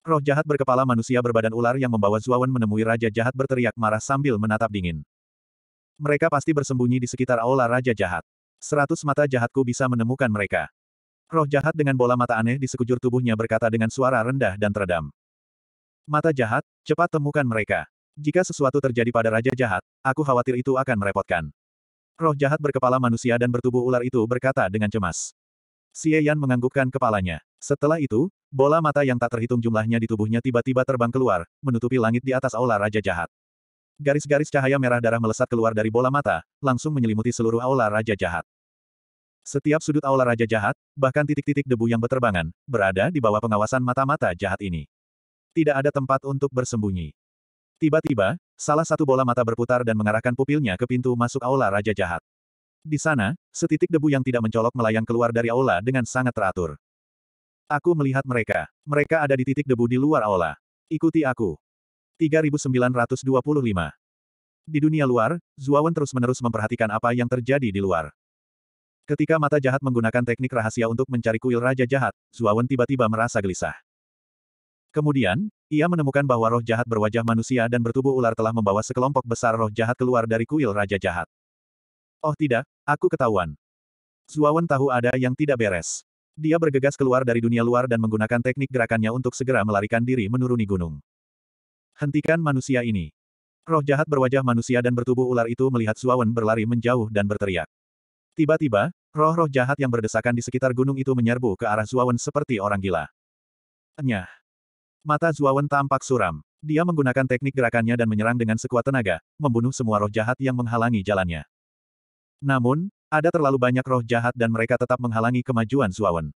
Roh jahat berkepala manusia berbadan ular yang membawa Zuawan menemui Raja Jahat berteriak marah sambil menatap dingin. Mereka pasti bersembunyi di sekitar aula Raja Jahat. Seratus mata jahatku bisa menemukan mereka. Roh jahat dengan bola mata aneh di sekujur tubuhnya berkata dengan suara rendah dan teredam. Mata jahat, cepat temukan mereka. Jika sesuatu terjadi pada Raja Jahat, aku khawatir itu akan merepotkan. Roh jahat berkepala manusia dan bertubuh ular itu berkata dengan cemas. Xie Yan menganggukkan kepalanya. Setelah itu, bola mata yang tak terhitung jumlahnya di tubuhnya tiba-tiba terbang keluar, menutupi langit di atas aula Raja Jahat. Garis-garis cahaya merah darah melesat keluar dari bola mata, langsung menyelimuti seluruh aula Raja Jahat. Setiap sudut aula Raja Jahat, bahkan titik-titik debu yang berterbangan, berada di bawah pengawasan mata-mata jahat ini. Tidak ada tempat untuk bersembunyi. Tiba-tiba, salah satu bola mata berputar dan mengarahkan pupilnya ke pintu masuk aula Raja Jahat. Di sana, setitik debu yang tidak mencolok melayang keluar dari aula dengan sangat teratur. Aku melihat mereka. Mereka ada di titik debu di luar aula. Ikuti aku. 3925. Di dunia luar, Zuawan terus-menerus memperhatikan apa yang terjadi di luar. Ketika mata jahat menggunakan teknik rahasia untuk mencari kuil raja jahat, Zuawan tiba-tiba merasa gelisah. Kemudian, ia menemukan bahwa roh jahat berwajah manusia dan bertubuh ular telah membawa sekelompok besar roh jahat keluar dari kuil raja jahat. Oh tidak, aku ketahuan. Zuawan tahu ada yang tidak beres. Dia bergegas keluar dari dunia luar dan menggunakan teknik gerakannya untuk segera melarikan diri menuruni gunung. Hentikan manusia ini. Roh jahat berwajah manusia dan bertubuh ular itu melihat Suawen berlari menjauh dan berteriak. Tiba-tiba, roh-roh jahat yang berdesakan di sekitar gunung itu menyerbu ke arah Suawen seperti orang gila. Enyah. Mata Zuawan tampak suram. Dia menggunakan teknik gerakannya dan menyerang dengan sekuat tenaga, membunuh semua roh jahat yang menghalangi jalannya. Namun, ada terlalu banyak roh jahat dan mereka tetap menghalangi kemajuan Zuawan.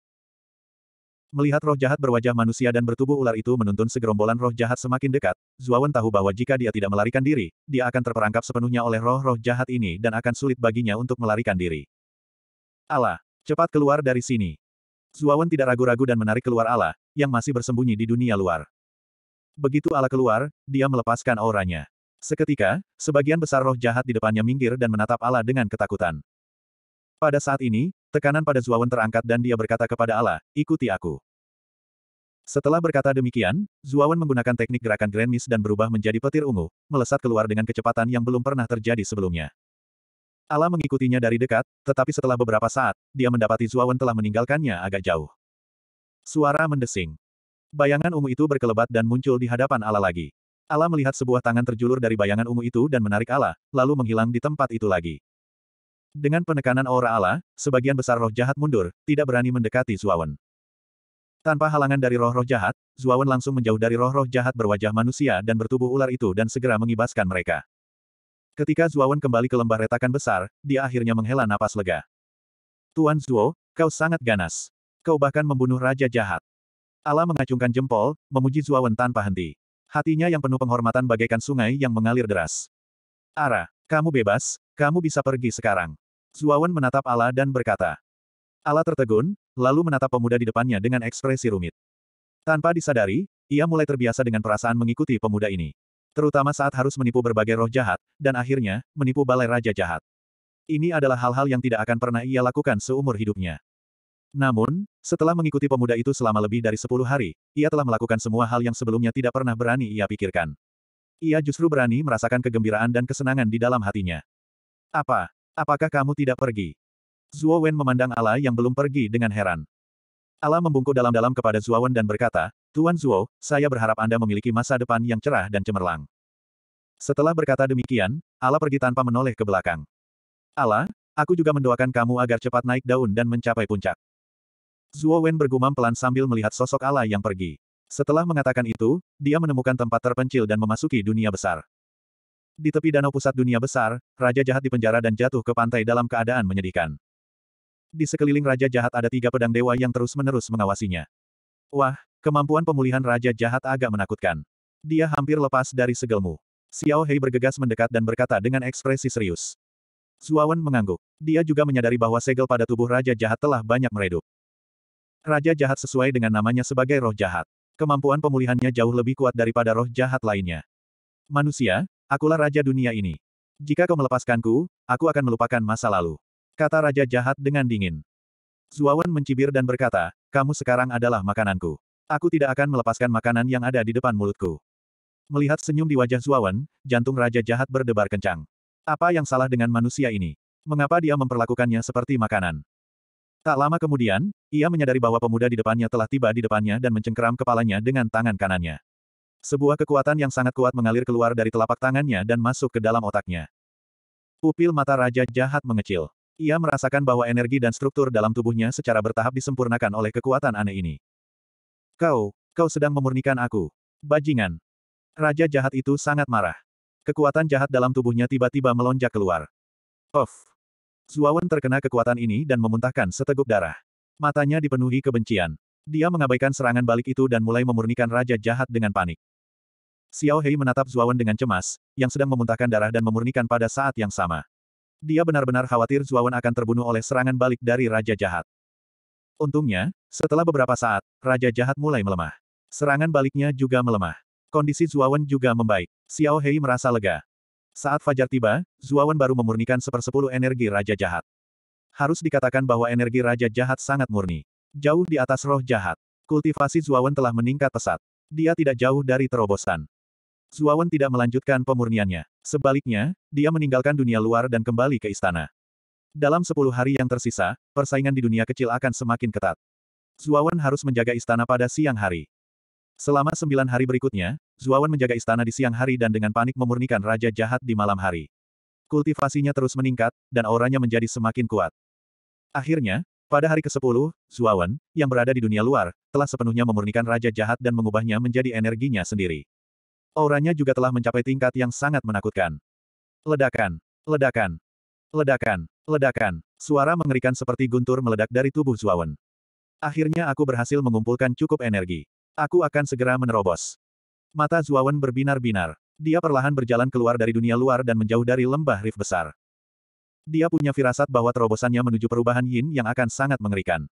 Melihat roh jahat berwajah manusia dan bertubuh ular itu menuntun segerombolan roh jahat semakin dekat, Zuawan tahu bahwa jika dia tidak melarikan diri, dia akan terperangkap sepenuhnya oleh roh-roh jahat ini dan akan sulit baginya untuk melarikan diri. Allah, cepat keluar dari sini. Zuawan tidak ragu-ragu dan menarik keluar Allah, yang masih bersembunyi di dunia luar. Begitu Allah keluar, dia melepaskan auranya. Seketika, sebagian besar roh jahat di depannya minggir dan menatap Allah dengan ketakutan. Pada saat ini, tekanan pada Zuawan terangkat dan dia berkata kepada Allah, ikuti aku. Setelah berkata demikian, Zuawan menggunakan teknik gerakan Grand Miss dan berubah menjadi petir ungu, melesat keluar dengan kecepatan yang belum pernah terjadi sebelumnya. Allah mengikutinya dari dekat, tetapi setelah beberapa saat, dia mendapati Zuawan telah meninggalkannya agak jauh. Suara mendesing. Bayangan ungu itu berkelebat dan muncul di hadapan Allah lagi. Allah melihat sebuah tangan terjulur dari bayangan ungu itu dan menarik Allah, lalu menghilang di tempat itu lagi. Dengan penekanan aura Allah, sebagian besar roh jahat mundur, tidak berani mendekati Zuawan. Tanpa halangan dari roh-roh jahat, Zuawan langsung menjauh dari roh-roh jahat berwajah manusia dan bertubuh ular itu dan segera mengibaskan mereka. Ketika Zuawan kembali ke lembah retakan besar, dia akhirnya menghela napas lega. Tuan Zuo, kau sangat ganas. Kau bahkan membunuh raja jahat. Allah mengacungkan jempol, memuji Zuawan tanpa henti. Hatinya yang penuh penghormatan bagaikan sungai yang mengalir deras. Ara, kamu bebas, kamu bisa pergi sekarang. Zuawan menatap Ala dan berkata. Ala tertegun, lalu menatap pemuda di depannya dengan ekspresi rumit. Tanpa disadari, ia mulai terbiasa dengan perasaan mengikuti pemuda ini. Terutama saat harus menipu berbagai roh jahat, dan akhirnya, menipu balai raja jahat. Ini adalah hal-hal yang tidak akan pernah ia lakukan seumur hidupnya. Namun, setelah mengikuti pemuda itu selama lebih dari 10 hari, ia telah melakukan semua hal yang sebelumnya tidak pernah berani ia pikirkan. Ia justru berani merasakan kegembiraan dan kesenangan di dalam hatinya. Apa? Apakah kamu tidak pergi? Zuo Wen memandang Ala yang belum pergi dengan heran. Ala membungkuk dalam-dalam kepada Zuo Wen dan berkata, Tuan Zuo, saya berharap Anda memiliki masa depan yang cerah dan cemerlang. Setelah berkata demikian, Ala pergi tanpa menoleh ke belakang. Ala, aku juga mendoakan kamu agar cepat naik daun dan mencapai puncak. Zuo Wen bergumam pelan sambil melihat sosok Ala yang pergi. Setelah mengatakan itu, dia menemukan tempat terpencil dan memasuki dunia besar. Di tepi danau pusat dunia besar, Raja Jahat dipenjara dan jatuh ke pantai dalam keadaan menyedihkan. Di sekeliling Raja Jahat ada tiga pedang dewa yang terus-menerus mengawasinya. Wah, kemampuan pemulihan Raja Jahat agak menakutkan. Dia hampir lepas dari segelmu. Xiao Hei bergegas mendekat dan berkata dengan ekspresi serius. Zuawan mengangguk. Dia juga menyadari bahwa segel pada tubuh Raja Jahat telah banyak meredup. Raja Jahat sesuai dengan namanya sebagai roh jahat. Kemampuan pemulihannya jauh lebih kuat daripada roh jahat lainnya. Manusia, Akulah raja dunia ini. Jika kau melepaskanku, aku akan melupakan masa lalu. Kata raja jahat dengan dingin. Zuawan mencibir dan berkata, kamu sekarang adalah makananku. Aku tidak akan melepaskan makanan yang ada di depan mulutku. Melihat senyum di wajah Zuawan, jantung raja jahat berdebar kencang. Apa yang salah dengan manusia ini? Mengapa dia memperlakukannya seperti makanan? Tak lama kemudian, ia menyadari bahwa pemuda di depannya telah tiba di depannya dan mencengkeram kepalanya dengan tangan kanannya. Sebuah kekuatan yang sangat kuat mengalir keluar dari telapak tangannya dan masuk ke dalam otaknya. Pupil mata Raja jahat mengecil. Ia merasakan bahwa energi dan struktur dalam tubuhnya secara bertahap disempurnakan oleh kekuatan aneh ini. Kau, kau sedang memurnikan aku. Bajingan. Raja jahat itu sangat marah. Kekuatan jahat dalam tubuhnya tiba-tiba melonjak keluar. Of. Zuawan terkena kekuatan ini dan memuntahkan seteguk darah. Matanya dipenuhi kebencian. Dia mengabaikan serangan balik itu dan mulai memurnikan raja jahat dengan panik. Xiao Hei menatap Zuawan dengan cemas, yang sedang memuntahkan darah dan memurnikan pada saat yang sama. Dia benar-benar khawatir Zuawan akan terbunuh oleh serangan balik dari Raja Jahat. Untungnya, setelah beberapa saat, Raja Jahat mulai melemah. Serangan baliknya juga melemah. Kondisi Zuawan juga membaik. Xiao Hei merasa lega. Saat fajar tiba, Zuawan baru memurnikan sepersepuluh energi Raja Jahat. Harus dikatakan bahwa energi Raja Jahat sangat murni. Jauh di atas roh jahat. Kultivasi Zuawan telah meningkat pesat. Dia tidak jauh dari terobosan. Suawan tidak melanjutkan pemurniannya. Sebaliknya, dia meninggalkan dunia luar dan kembali ke istana. Dalam sepuluh hari yang tersisa, persaingan di dunia kecil akan semakin ketat. Zuawan harus menjaga istana pada siang hari. Selama sembilan hari berikutnya, Zuawan menjaga istana di siang hari dan dengan panik memurnikan Raja Jahat di malam hari. Kultivasinya terus meningkat, dan auranya menjadi semakin kuat. Akhirnya, pada hari ke-10, Zuawan, yang berada di dunia luar, telah sepenuhnya memurnikan Raja Jahat dan mengubahnya menjadi energinya sendiri. Auranya juga telah mencapai tingkat yang sangat menakutkan. Ledakan, ledakan, ledakan, ledakan. Suara mengerikan seperti guntur meledak dari tubuh Zuawan. Akhirnya aku berhasil mengumpulkan cukup energi. Aku akan segera menerobos. Mata Zuawan berbinar-binar. Dia perlahan berjalan keluar dari dunia luar dan menjauh dari lembah rif besar. Dia punya firasat bahwa terobosannya menuju perubahan yin yang akan sangat mengerikan.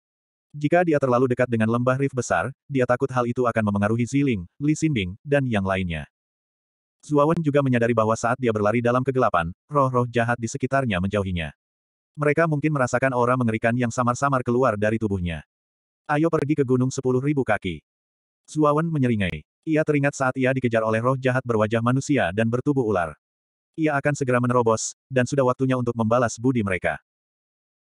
Jika dia terlalu dekat dengan lembah rif besar, dia takut hal itu akan memengaruhi Ziling, Li Xinbing, dan yang lainnya. Zuawan juga menyadari bahwa saat dia berlari dalam kegelapan, roh-roh jahat di sekitarnya menjauhinya. Mereka mungkin merasakan aura mengerikan yang samar-samar keluar dari tubuhnya. Ayo pergi ke gunung sepuluh ribu kaki. Zuawan menyeringai. Ia teringat saat ia dikejar oleh roh jahat berwajah manusia dan bertubuh ular. Ia akan segera menerobos, dan sudah waktunya untuk membalas budi mereka.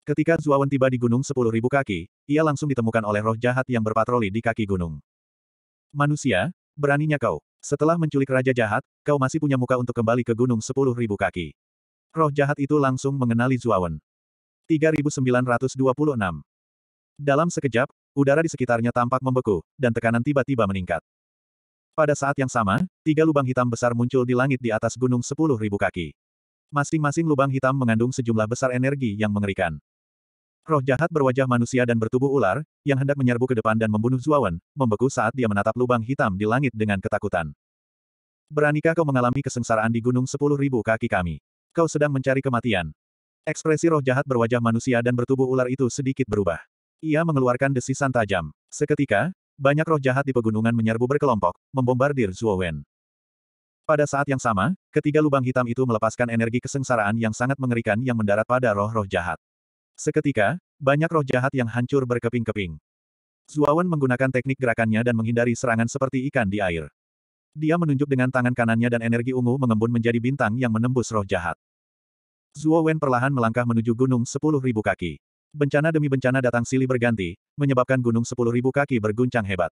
Ketika Zuawan tiba di gunung sepuluh ribu kaki, ia langsung ditemukan oleh roh jahat yang berpatroli di kaki gunung. Manusia, beraninya kau. Setelah menculik Raja Jahat, kau masih punya muka untuk kembali ke gunung sepuluh 10.000 kaki. Roh jahat itu langsung mengenali Zuawan. 3926. Dalam sekejap, udara di sekitarnya tampak membeku, dan tekanan tiba-tiba meningkat. Pada saat yang sama, tiga lubang hitam besar muncul di langit di atas gunung sepuluh 10.000 kaki. Masing-masing lubang hitam mengandung sejumlah besar energi yang mengerikan. Roh jahat berwajah manusia dan bertubuh ular, yang hendak menyerbu ke depan dan membunuh Zuawan, membeku saat dia menatap lubang hitam di langit dengan ketakutan. Beranikah kau mengalami kesengsaraan di gunung sepuluh ribu kaki kami? Kau sedang mencari kematian. Ekspresi roh jahat berwajah manusia dan bertubuh ular itu sedikit berubah. Ia mengeluarkan desisan tajam. Seketika, banyak roh jahat di pegunungan menyerbu berkelompok, membombardir Zuowen. Pada saat yang sama, ketiga lubang hitam itu melepaskan energi kesengsaraan yang sangat mengerikan yang mendarat pada roh-roh jahat. Seketika, banyak roh jahat yang hancur berkeping-keping. Zuawan menggunakan teknik gerakannya dan menghindari serangan seperti ikan di air. Dia menunjuk dengan tangan kanannya dan energi ungu mengembun menjadi bintang yang menembus roh jahat. Zuowen perlahan melangkah menuju gunung sepuluh ribu kaki. Bencana demi bencana datang silih berganti, menyebabkan gunung sepuluh ribu kaki berguncang hebat.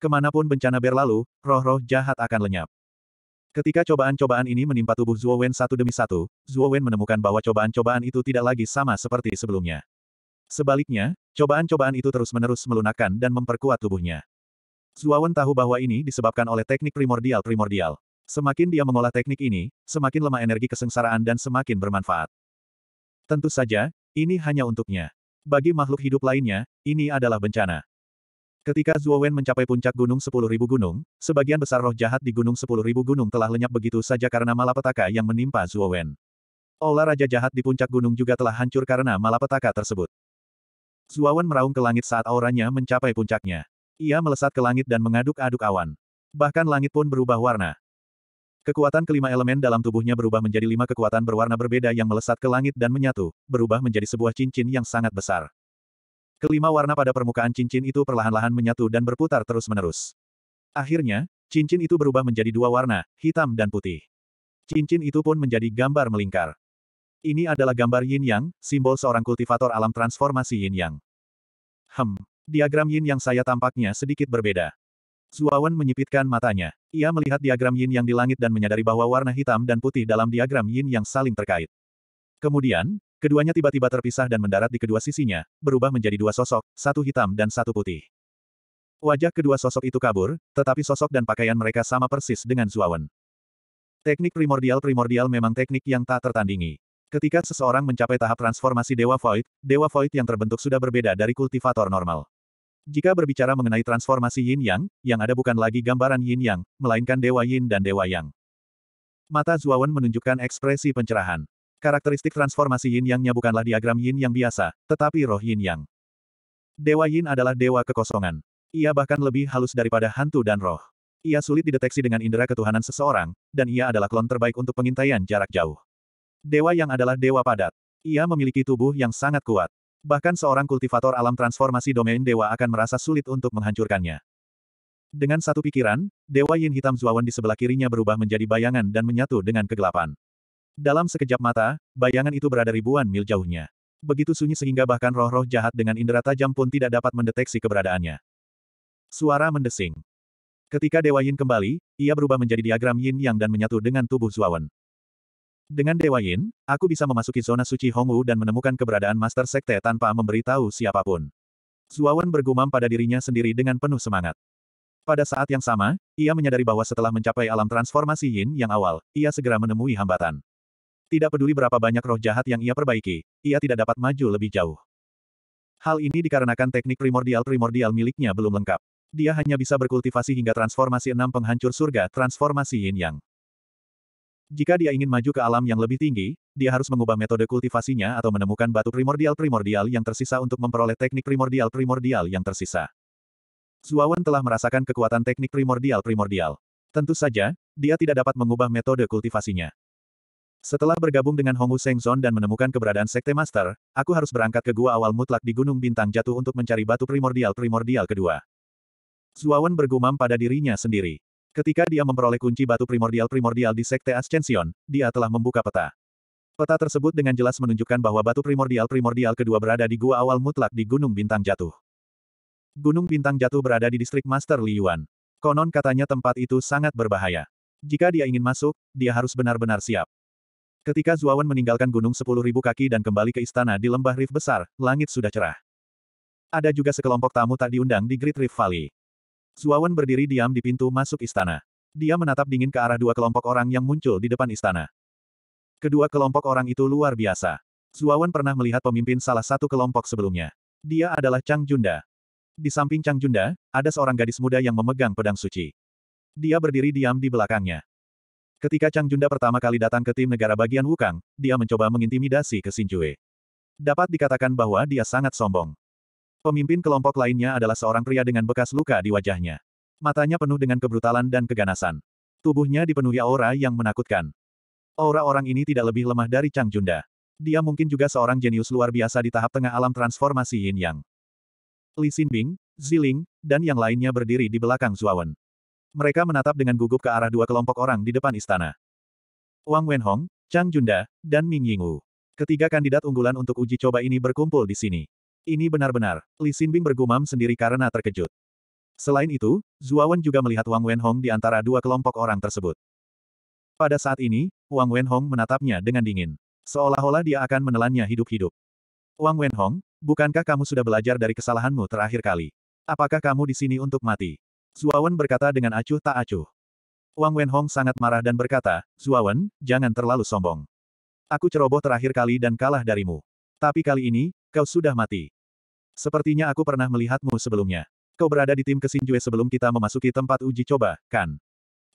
Kemanapun bencana berlalu, roh-roh jahat akan lenyap. Ketika cobaan-cobaan ini menimpa tubuh Zuo Wen satu demi satu, Zuo Wen menemukan bahwa cobaan-cobaan itu tidak lagi sama seperti sebelumnya. Sebaliknya, cobaan-cobaan itu terus-menerus melunakkan dan memperkuat tubuhnya. Zuo Wen tahu bahwa ini disebabkan oleh teknik primordial-primordial. Semakin dia mengolah teknik ini, semakin lemah energi kesengsaraan dan semakin bermanfaat. Tentu saja, ini hanya untuknya. Bagi makhluk hidup lainnya, ini adalah bencana. Ketika Zuo Wen mencapai puncak gunung sepuluh ribu gunung, sebagian besar roh jahat di gunung sepuluh ribu gunung telah lenyap begitu saja karena malapetaka yang menimpa Zuo Wen. Olah Raja Jahat di puncak gunung juga telah hancur karena malapetaka tersebut. Zuo Wen meraung ke langit saat auranya mencapai puncaknya. Ia melesat ke langit dan mengaduk-aduk awan. Bahkan langit pun berubah warna. Kekuatan kelima elemen dalam tubuhnya berubah menjadi lima kekuatan berwarna berbeda yang melesat ke langit dan menyatu, berubah menjadi sebuah cincin yang sangat besar. Kelima warna pada permukaan cincin itu perlahan-lahan menyatu dan berputar terus-menerus. Akhirnya, cincin itu berubah menjadi dua warna, hitam dan putih. Cincin itu pun menjadi gambar melingkar. Ini adalah gambar yin yang, simbol seorang kultivator alam transformasi yin yang. Hem, diagram yin yang saya tampaknya sedikit berbeda. Zuawan menyipitkan matanya. Ia melihat diagram yin yang di langit dan menyadari bahwa warna hitam dan putih dalam diagram yin yang saling terkait. Kemudian, Keduanya tiba-tiba terpisah dan mendarat di kedua sisinya, berubah menjadi dua sosok, satu hitam dan satu putih. Wajah kedua sosok itu kabur, tetapi sosok dan pakaian mereka sama persis dengan Zuawan. Teknik primordial-primordial memang teknik yang tak tertandingi. Ketika seseorang mencapai tahap transformasi Dewa Void, Dewa Void yang terbentuk sudah berbeda dari kultivator normal. Jika berbicara mengenai transformasi Yin Yang, yang ada bukan lagi gambaran Yin Yang, melainkan Dewa Yin dan Dewa Yang. Mata Zuawan menunjukkan ekspresi pencerahan. Karakteristik transformasi yin yangnya bukanlah diagram yin yang biasa, tetapi roh yin yang. Dewa yin adalah dewa kekosongan. Ia bahkan lebih halus daripada hantu dan roh. Ia sulit dideteksi dengan indera ketuhanan seseorang, dan ia adalah klon terbaik untuk pengintaian jarak jauh. Dewa yang adalah dewa padat. Ia memiliki tubuh yang sangat kuat. Bahkan seorang kultivator alam transformasi domain dewa akan merasa sulit untuk menghancurkannya. Dengan satu pikiran, Dewa Yin Hitam Zuawan di sebelah kirinya berubah menjadi bayangan dan menyatu dengan kegelapan. Dalam sekejap mata, bayangan itu berada ribuan mil jauhnya. Begitu sunyi sehingga bahkan roh-roh jahat dengan indera tajam pun tidak dapat mendeteksi keberadaannya. Suara mendesing. Ketika Dewa Yin kembali, ia berubah menjadi diagram Yin Yang dan menyatu dengan tubuh Zuawan. Dengan Dewa Yin, aku bisa memasuki zona suci Hongwu dan menemukan keberadaan Master Sekte tanpa memberitahu siapapun. Zuawan bergumam pada dirinya sendiri dengan penuh semangat. Pada saat yang sama, ia menyadari bahwa setelah mencapai alam transformasi Yin yang awal, ia segera menemui hambatan. Tidak peduli berapa banyak roh jahat yang ia perbaiki, ia tidak dapat maju lebih jauh. Hal ini dikarenakan teknik primordial-primordial miliknya belum lengkap. Dia hanya bisa berkultivasi hingga transformasi enam penghancur surga, transformasi yin yang. Jika dia ingin maju ke alam yang lebih tinggi, dia harus mengubah metode kultivasinya atau menemukan batu primordial-primordial yang tersisa untuk memperoleh teknik primordial-primordial yang tersisa. Zuawan telah merasakan kekuatan teknik primordial-primordial. Tentu saja, dia tidak dapat mengubah metode kultivasinya. Setelah bergabung dengan Hongu Zon dan menemukan keberadaan Sekte Master, aku harus berangkat ke Gua Awal Mutlak di Gunung Bintang Jatuh untuk mencari batu primordial-primordial kedua. Zuawan bergumam pada dirinya sendiri. Ketika dia memperoleh kunci batu primordial-primordial di Sekte Ascension, dia telah membuka peta. Peta tersebut dengan jelas menunjukkan bahwa batu primordial-primordial kedua berada di Gua Awal Mutlak di Gunung Bintang Jatuh. Gunung Bintang Jatuh berada di distrik Master Liyuan. Konon katanya tempat itu sangat berbahaya. Jika dia ingin masuk, dia harus benar-benar siap. Ketika Zuawan meninggalkan gunung sepuluh ribu kaki dan kembali ke istana di lembah Rif besar, langit sudah cerah. Ada juga sekelompok tamu tak diundang di Great Rift Valley. Zuawan berdiri diam di pintu masuk istana. Dia menatap dingin ke arah dua kelompok orang yang muncul di depan istana. Kedua kelompok orang itu luar biasa. Zuawan pernah melihat pemimpin salah satu kelompok sebelumnya. Dia adalah Chang Junda. Di samping Chang Junda, ada seorang gadis muda yang memegang pedang suci. Dia berdiri diam di belakangnya. Ketika Chang Junda pertama kali datang ke tim negara bagian Wukang, dia mencoba mengintimidasi ke Jue. Dapat dikatakan bahwa dia sangat sombong. Pemimpin kelompok lainnya adalah seorang pria dengan bekas luka di wajahnya. Matanya penuh dengan kebrutalan dan keganasan. Tubuhnya dipenuhi aura yang menakutkan. Aura orang ini tidak lebih lemah dari Chang Junda. Dia mungkin juga seorang jenius luar biasa di tahap tengah alam transformasi Yin Yang. Li Xinbing, Ziling, dan yang lainnya berdiri di belakang Zuawan. Mereka menatap dengan gugup ke arah dua kelompok orang di depan istana. Wang Wenhong, Chang Junda, dan Ming Yingwu. Ketiga kandidat unggulan untuk uji coba ini berkumpul di sini. Ini benar-benar, Li Xinbing bergumam sendiri karena terkejut. Selain itu, Zuawan juga melihat Wang Wenhong di antara dua kelompok orang tersebut. Pada saat ini, Wang Wenhong menatapnya dengan dingin. Seolah-olah dia akan menelannya hidup-hidup. Wang Wenhong, bukankah kamu sudah belajar dari kesalahanmu terakhir kali? Apakah kamu di sini untuk mati? Zuawan berkata dengan acuh tak acuh. Wang Wenhong sangat marah dan berkata, Zuawan, jangan terlalu sombong. Aku ceroboh terakhir kali dan kalah darimu. Tapi kali ini, kau sudah mati. Sepertinya aku pernah melihatmu sebelumnya. Kau berada di tim Kesinjue sebelum kita memasuki tempat uji coba, kan?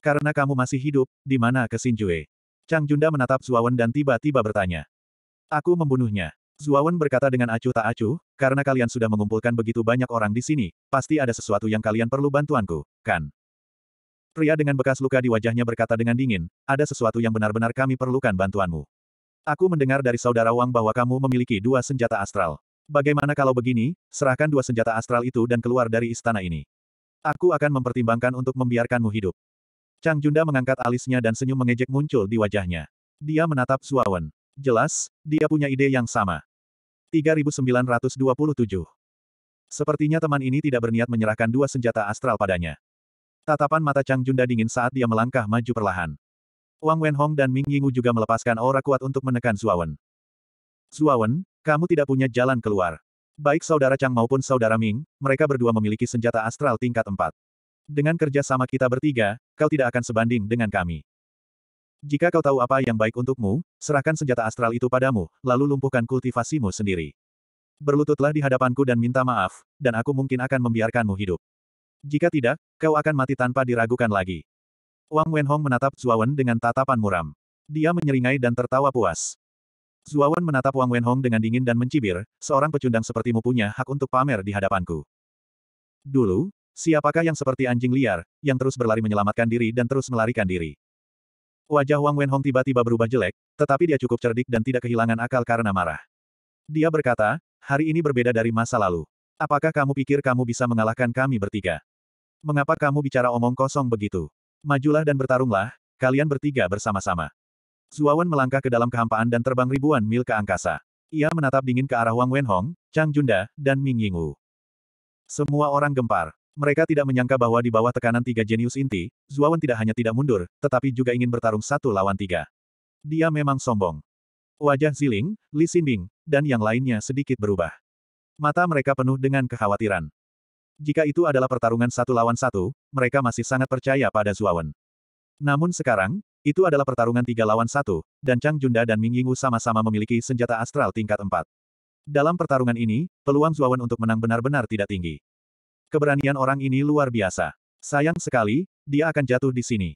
Karena kamu masih hidup, di mana Kesinjue? Chang Junda menatap Zuawan dan tiba-tiba bertanya. Aku membunuhnya. Zuawan berkata dengan acuh tak acuh, karena kalian sudah mengumpulkan begitu banyak orang di sini, pasti ada sesuatu yang kalian perlu bantuanku, kan? Pria dengan bekas luka di wajahnya berkata dengan dingin, ada sesuatu yang benar-benar kami perlukan bantuanmu. Aku mendengar dari saudara Wang bahwa kamu memiliki dua senjata astral. Bagaimana kalau begini, serahkan dua senjata astral itu dan keluar dari istana ini. Aku akan mempertimbangkan untuk membiarkanmu hidup. Chang Junda mengangkat alisnya dan senyum mengejek muncul di wajahnya. Dia menatap Zuawan. Jelas, dia punya ide yang sama. 3927. Sepertinya teman ini tidak berniat menyerahkan dua senjata astral padanya. Tatapan mata Chang Junda dingin saat dia melangkah maju perlahan. Wang Wenhong dan Ming Yingwu juga melepaskan aura kuat untuk menekan Zuawan. Zuawan, kamu tidak punya jalan keluar. Baik saudara Chang maupun saudara Ming, mereka berdua memiliki senjata astral tingkat 4. Dengan kerja sama kita bertiga, kau tidak akan sebanding dengan kami. Jika kau tahu apa yang baik untukmu, serahkan senjata astral itu padamu, lalu lumpuhkan kultivasimu sendiri. Berlututlah di hadapanku dan minta maaf, dan aku mungkin akan membiarkanmu hidup. Jika tidak, kau akan mati tanpa diragukan lagi. Wang Wenhong menatap Zuawan dengan tatapan muram. Dia menyeringai dan tertawa puas. Zuawan menatap Wang Wenhong dengan dingin dan mencibir, seorang pecundang sepertimu punya hak untuk pamer di hadapanku. Dulu, siapakah yang seperti anjing liar, yang terus berlari menyelamatkan diri dan terus melarikan diri? Wajah Wang Wenhong tiba-tiba berubah jelek, tetapi dia cukup cerdik dan tidak kehilangan akal karena marah. Dia berkata, hari ini berbeda dari masa lalu. Apakah kamu pikir kamu bisa mengalahkan kami bertiga? Mengapa kamu bicara omong kosong begitu? Majulah dan bertarunglah, kalian bertiga bersama-sama. Zuawan melangkah ke dalam kehampaan dan terbang ribuan mil ke angkasa. Ia menatap dingin ke arah Wang Wenhong, Chang Junda, dan Ming Yingwu. Semua orang gempar. Mereka tidak menyangka bahwa di bawah tekanan tiga jenius inti, Zuawan tidak hanya tidak mundur, tetapi juga ingin bertarung satu lawan tiga. Dia memang sombong. Wajah Ziling, Li Xinbing, dan yang lainnya sedikit berubah. Mata mereka penuh dengan kekhawatiran. Jika itu adalah pertarungan satu lawan satu, mereka masih sangat percaya pada Zuawan. Namun sekarang, itu adalah pertarungan tiga lawan satu, dan Chang Junda dan Ming Yingwu sama-sama memiliki senjata astral tingkat empat. Dalam pertarungan ini, peluang Zuawan untuk menang benar-benar tidak tinggi. Keberanian orang ini luar biasa. Sayang sekali, dia akan jatuh di sini.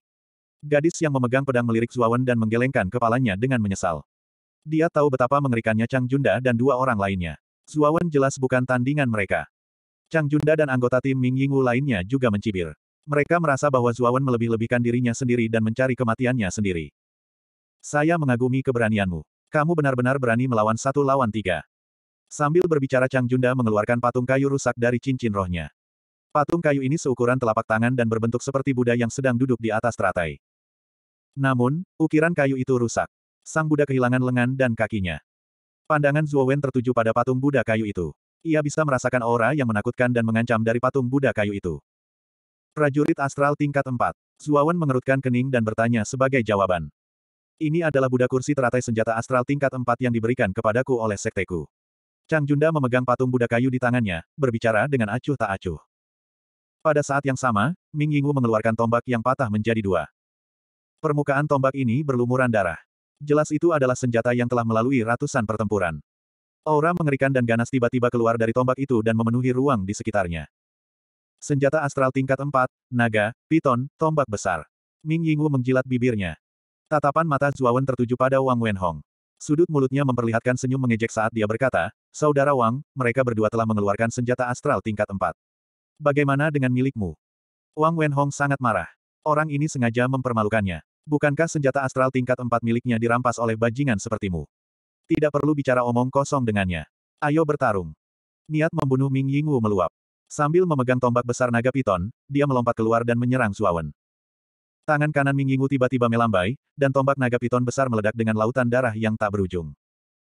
Gadis yang memegang pedang melirik Zuawan dan menggelengkan kepalanya dengan menyesal. Dia tahu betapa mengerikannya Chang Junda dan dua orang lainnya. Zuawan jelas bukan tandingan mereka. Chang Junda dan anggota tim Ming Yingwu lainnya juga mencibir. Mereka merasa bahwa Zuawan melebih-lebihkan dirinya sendiri dan mencari kematiannya sendiri. Saya mengagumi keberanianmu. Kamu benar-benar berani melawan satu lawan tiga. Sambil berbicara Chang Junda mengeluarkan patung kayu rusak dari cincin rohnya. Patung kayu ini seukuran telapak tangan dan berbentuk seperti Buddha yang sedang duduk di atas teratai. Namun, ukiran kayu itu rusak. Sang Buddha kehilangan lengan dan kakinya. Pandangan Zhuowen tertuju pada patung Buddha kayu itu. Ia bisa merasakan aura yang menakutkan dan mengancam dari patung Buddha kayu itu. Prajurit astral tingkat 4. Zhuowen mengerutkan kening dan bertanya sebagai jawaban. Ini adalah Buddha kursi teratai senjata astral tingkat 4 yang diberikan kepadaku oleh sekteku. Chang Junda memegang patung Buddha kayu di tangannya, berbicara dengan acuh tak acuh. Pada saat yang sama, Ming Yingwu mengeluarkan tombak yang patah menjadi dua. Permukaan tombak ini berlumuran darah. Jelas itu adalah senjata yang telah melalui ratusan pertempuran. Aura mengerikan dan ganas tiba-tiba keluar dari tombak itu dan memenuhi ruang di sekitarnya. Senjata astral tingkat 4, naga, piton, tombak besar. Ming Yingwu menjilat bibirnya. Tatapan mata Zuawan tertuju pada Wang Wenhong. Sudut mulutnya memperlihatkan senyum mengejek saat dia berkata, Saudara Wang, mereka berdua telah mengeluarkan senjata astral tingkat 4. Bagaimana dengan milikmu? Wang Wenhong sangat marah. Orang ini sengaja mempermalukannya. Bukankah senjata astral tingkat 4 miliknya dirampas oleh bajingan sepertimu? Tidak perlu bicara omong kosong dengannya. Ayo bertarung. Niat membunuh Ming Yingwu meluap. Sambil memegang tombak besar naga piton, dia melompat keluar dan menyerang Suawen. Tangan kanan Ming Yingwu tiba-tiba melambai, dan tombak naga piton besar meledak dengan lautan darah yang tak berujung.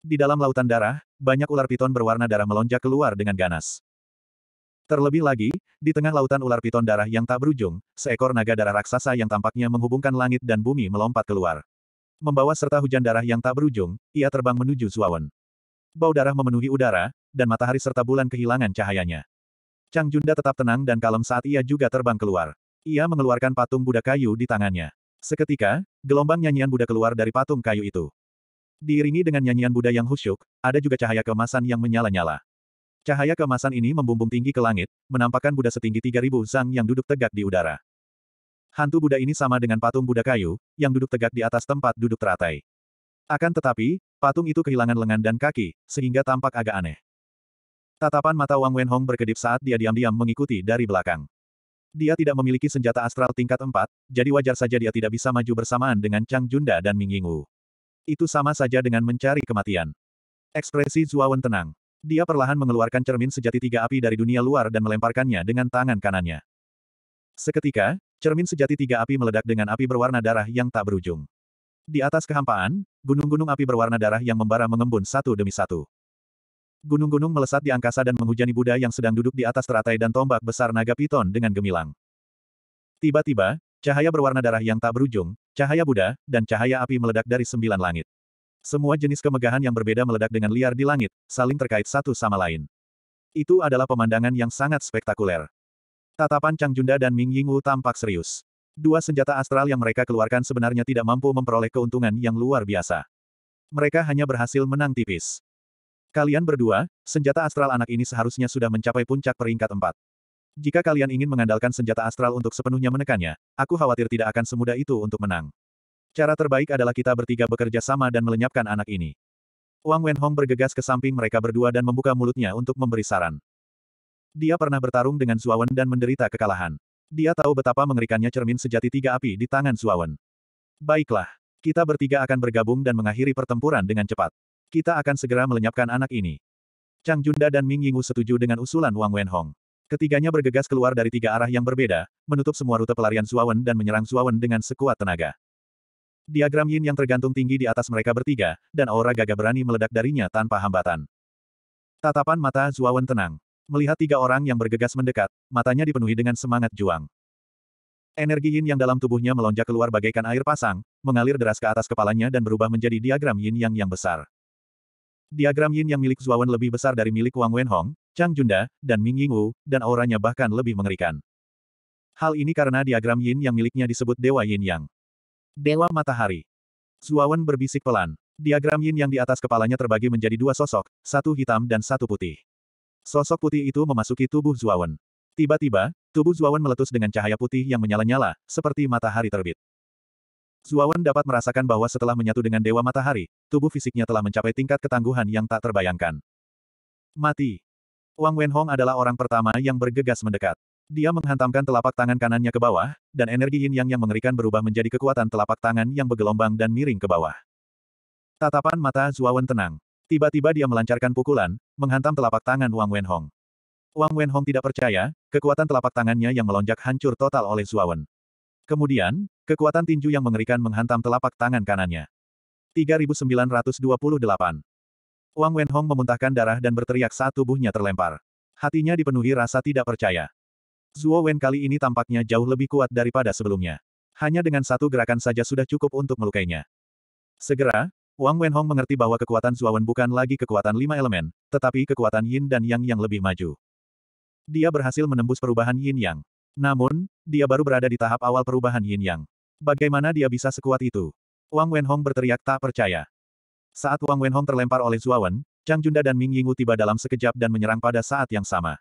Di dalam lautan darah, banyak ular piton berwarna darah melonjak keluar dengan ganas. Terlebih lagi, di tengah lautan ular piton darah yang tak berujung, seekor naga darah raksasa yang tampaknya menghubungkan langit dan bumi melompat keluar. Membawa serta hujan darah yang tak berujung, ia terbang menuju Zuawan. Bau darah memenuhi udara, dan matahari serta bulan kehilangan cahayanya. Chang Junda tetap tenang dan kalem saat ia juga terbang keluar. Ia mengeluarkan patung Buddha kayu di tangannya. Seketika, gelombang nyanyian Buddha keluar dari patung kayu itu. Diiringi dengan nyanyian Buddha yang khusyuk, ada juga cahaya kemasan yang menyala-nyala. Cahaya kemasan ini membumbung tinggi ke langit, menampakkan Buddha setinggi 3000 zang yang duduk tegak di udara. Hantu Buddha ini sama dengan patung Buddha kayu, yang duduk tegak di atas tempat duduk teratai. Akan tetapi, patung itu kehilangan lengan dan kaki, sehingga tampak agak aneh. Tatapan mata Wang Wenhong berkedip saat dia diam-diam mengikuti dari belakang. Dia tidak memiliki senjata astral tingkat 4, jadi wajar saja dia tidak bisa maju bersamaan dengan Chang Junda dan Ming Yingwu. Itu sama saja dengan mencari kematian. Ekspresi Zuawan tenang. Dia perlahan mengeluarkan cermin sejati tiga api dari dunia luar dan melemparkannya dengan tangan kanannya. Seketika, cermin sejati tiga api meledak dengan api berwarna darah yang tak berujung. Di atas kehampaan, gunung-gunung api berwarna darah yang membara mengembun satu demi satu. Gunung-gunung melesat di angkasa dan menghujani Buddha yang sedang duduk di atas teratai dan tombak besar naga piton dengan gemilang. Tiba-tiba, cahaya berwarna darah yang tak berujung, cahaya Buddha, dan cahaya api meledak dari sembilan langit. Semua jenis kemegahan yang berbeda meledak dengan liar di langit, saling terkait satu sama lain. Itu adalah pemandangan yang sangat spektakuler. Tatapan Chang Junda dan Ming Yingwu tampak serius. Dua senjata astral yang mereka keluarkan sebenarnya tidak mampu memperoleh keuntungan yang luar biasa. Mereka hanya berhasil menang tipis. Kalian berdua, senjata astral anak ini seharusnya sudah mencapai puncak peringkat empat. Jika kalian ingin mengandalkan senjata astral untuk sepenuhnya menekannya, aku khawatir tidak akan semudah itu untuk menang. Cara terbaik adalah kita bertiga bekerja sama dan melenyapkan anak ini. Wang Wenhong bergegas ke samping mereka berdua dan membuka mulutnya untuk memberi saran. Dia pernah bertarung dengan Zuawan dan menderita kekalahan. Dia tahu betapa mengerikannya cermin sejati tiga api di tangan Zuawan. Baiklah, kita bertiga akan bergabung dan mengakhiri pertempuran dengan cepat. Kita akan segera melenyapkan anak ini. Chang Junda dan Ming Yingu setuju dengan usulan Wang Wenhong. Ketiganya bergegas keluar dari tiga arah yang berbeda, menutup semua rute pelarian Zuawan dan menyerang Zuawan dengan sekuat tenaga. Diagram yin yang tergantung tinggi di atas mereka bertiga, dan aura gagah berani meledak darinya tanpa hambatan. Tatapan mata Zuawan tenang. Melihat tiga orang yang bergegas mendekat, matanya dipenuhi dengan semangat juang. Energi yin yang dalam tubuhnya melonjak keluar bagaikan air pasang, mengalir deras ke atas kepalanya dan berubah menjadi diagram yin yang yang besar. Diagram yin yang milik Zuawan lebih besar dari milik Wang Wenhong, Chang Junda, dan Ming Yingwu, dan auranya bahkan lebih mengerikan. Hal ini karena diagram yin yang miliknya disebut Dewa Yin Yang. Dewa Matahari. Zuawan berbisik pelan. Diagram yin yang di atas kepalanya terbagi menjadi dua sosok, satu hitam dan satu putih. Sosok putih itu memasuki tubuh Zuawan. Tiba-tiba, tubuh Zuawan meletus dengan cahaya putih yang menyala-nyala, seperti matahari terbit. Zuawan dapat merasakan bahwa setelah menyatu dengan Dewa Matahari, tubuh fisiknya telah mencapai tingkat ketangguhan yang tak terbayangkan. Mati. Wang Wenhong adalah orang pertama yang bergegas mendekat. Dia menghantamkan telapak tangan kanannya ke bawah, dan energi yin yang yang mengerikan berubah menjadi kekuatan telapak tangan yang bergelombang dan miring ke bawah. Tatapan mata Zuawan tenang. Tiba-tiba dia melancarkan pukulan, menghantam telapak tangan Wang Wenhong. Wang Wenhong tidak percaya, kekuatan telapak tangannya yang melonjak hancur total oleh Zuawan. Kemudian, kekuatan tinju yang mengerikan menghantam telapak tangan kanannya. 3928. Wang Wenhong memuntahkan darah dan berteriak saat tubuhnya terlempar. Hatinya dipenuhi rasa tidak percaya. Zuo Wen kali ini tampaknya jauh lebih kuat daripada sebelumnya. Hanya dengan satu gerakan saja sudah cukup untuk melukainya. Segera, Wang Wenhong mengerti bahwa kekuatan Zuo Wen bukan lagi kekuatan lima elemen, tetapi kekuatan yin dan yang yang lebih maju. Dia berhasil menembus perubahan yin yang. Namun, dia baru berada di tahap awal perubahan yin yang. Bagaimana dia bisa sekuat itu? Wang Wenhong berteriak tak percaya. Saat Wang Wenhong terlempar oleh Wen, Chang Junda dan Ming Yingwu tiba dalam sekejap dan menyerang pada saat yang sama.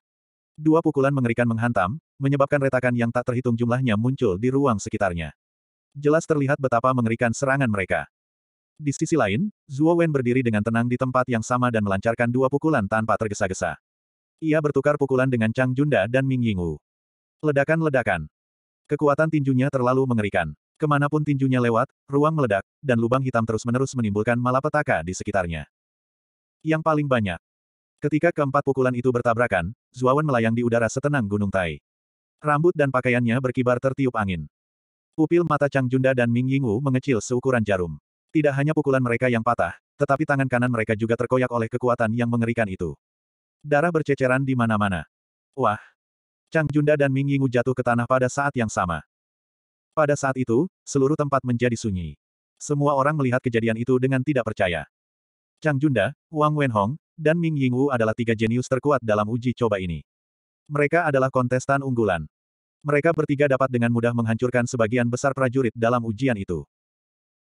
Dua pukulan mengerikan menghantam, menyebabkan retakan yang tak terhitung jumlahnya muncul di ruang sekitarnya. Jelas terlihat betapa mengerikan serangan mereka. Di sisi lain, Zuo Wen berdiri dengan tenang di tempat yang sama dan melancarkan dua pukulan tanpa tergesa-gesa. Ia bertukar pukulan dengan Chang Junda dan Ming Ying Wu. Ledakan-ledakan. Kekuatan tinjunya terlalu mengerikan. Kemanapun tinjunya lewat, ruang meledak, dan lubang hitam terus-menerus menimbulkan malapetaka di sekitarnya. Yang paling banyak, Ketika keempat pukulan itu bertabrakan, Zuawan melayang di udara setenang gunung Tai. Rambut dan pakaiannya berkibar tertiup angin. Pupil mata Chang Junda dan Ming Yingwu mengecil seukuran jarum. Tidak hanya pukulan mereka yang patah, tetapi tangan kanan mereka juga terkoyak oleh kekuatan yang mengerikan itu. Darah berceceran di mana-mana. Wah! Chang Junda dan Ming Yingwu jatuh ke tanah pada saat yang sama. Pada saat itu, seluruh tempat menjadi sunyi. Semua orang melihat kejadian itu dengan tidak percaya. Chang Junda, Wang Wenhong, dan Ming Yingwu adalah tiga jenius terkuat dalam uji coba ini. Mereka adalah kontestan unggulan. Mereka bertiga dapat dengan mudah menghancurkan sebagian besar prajurit dalam ujian itu.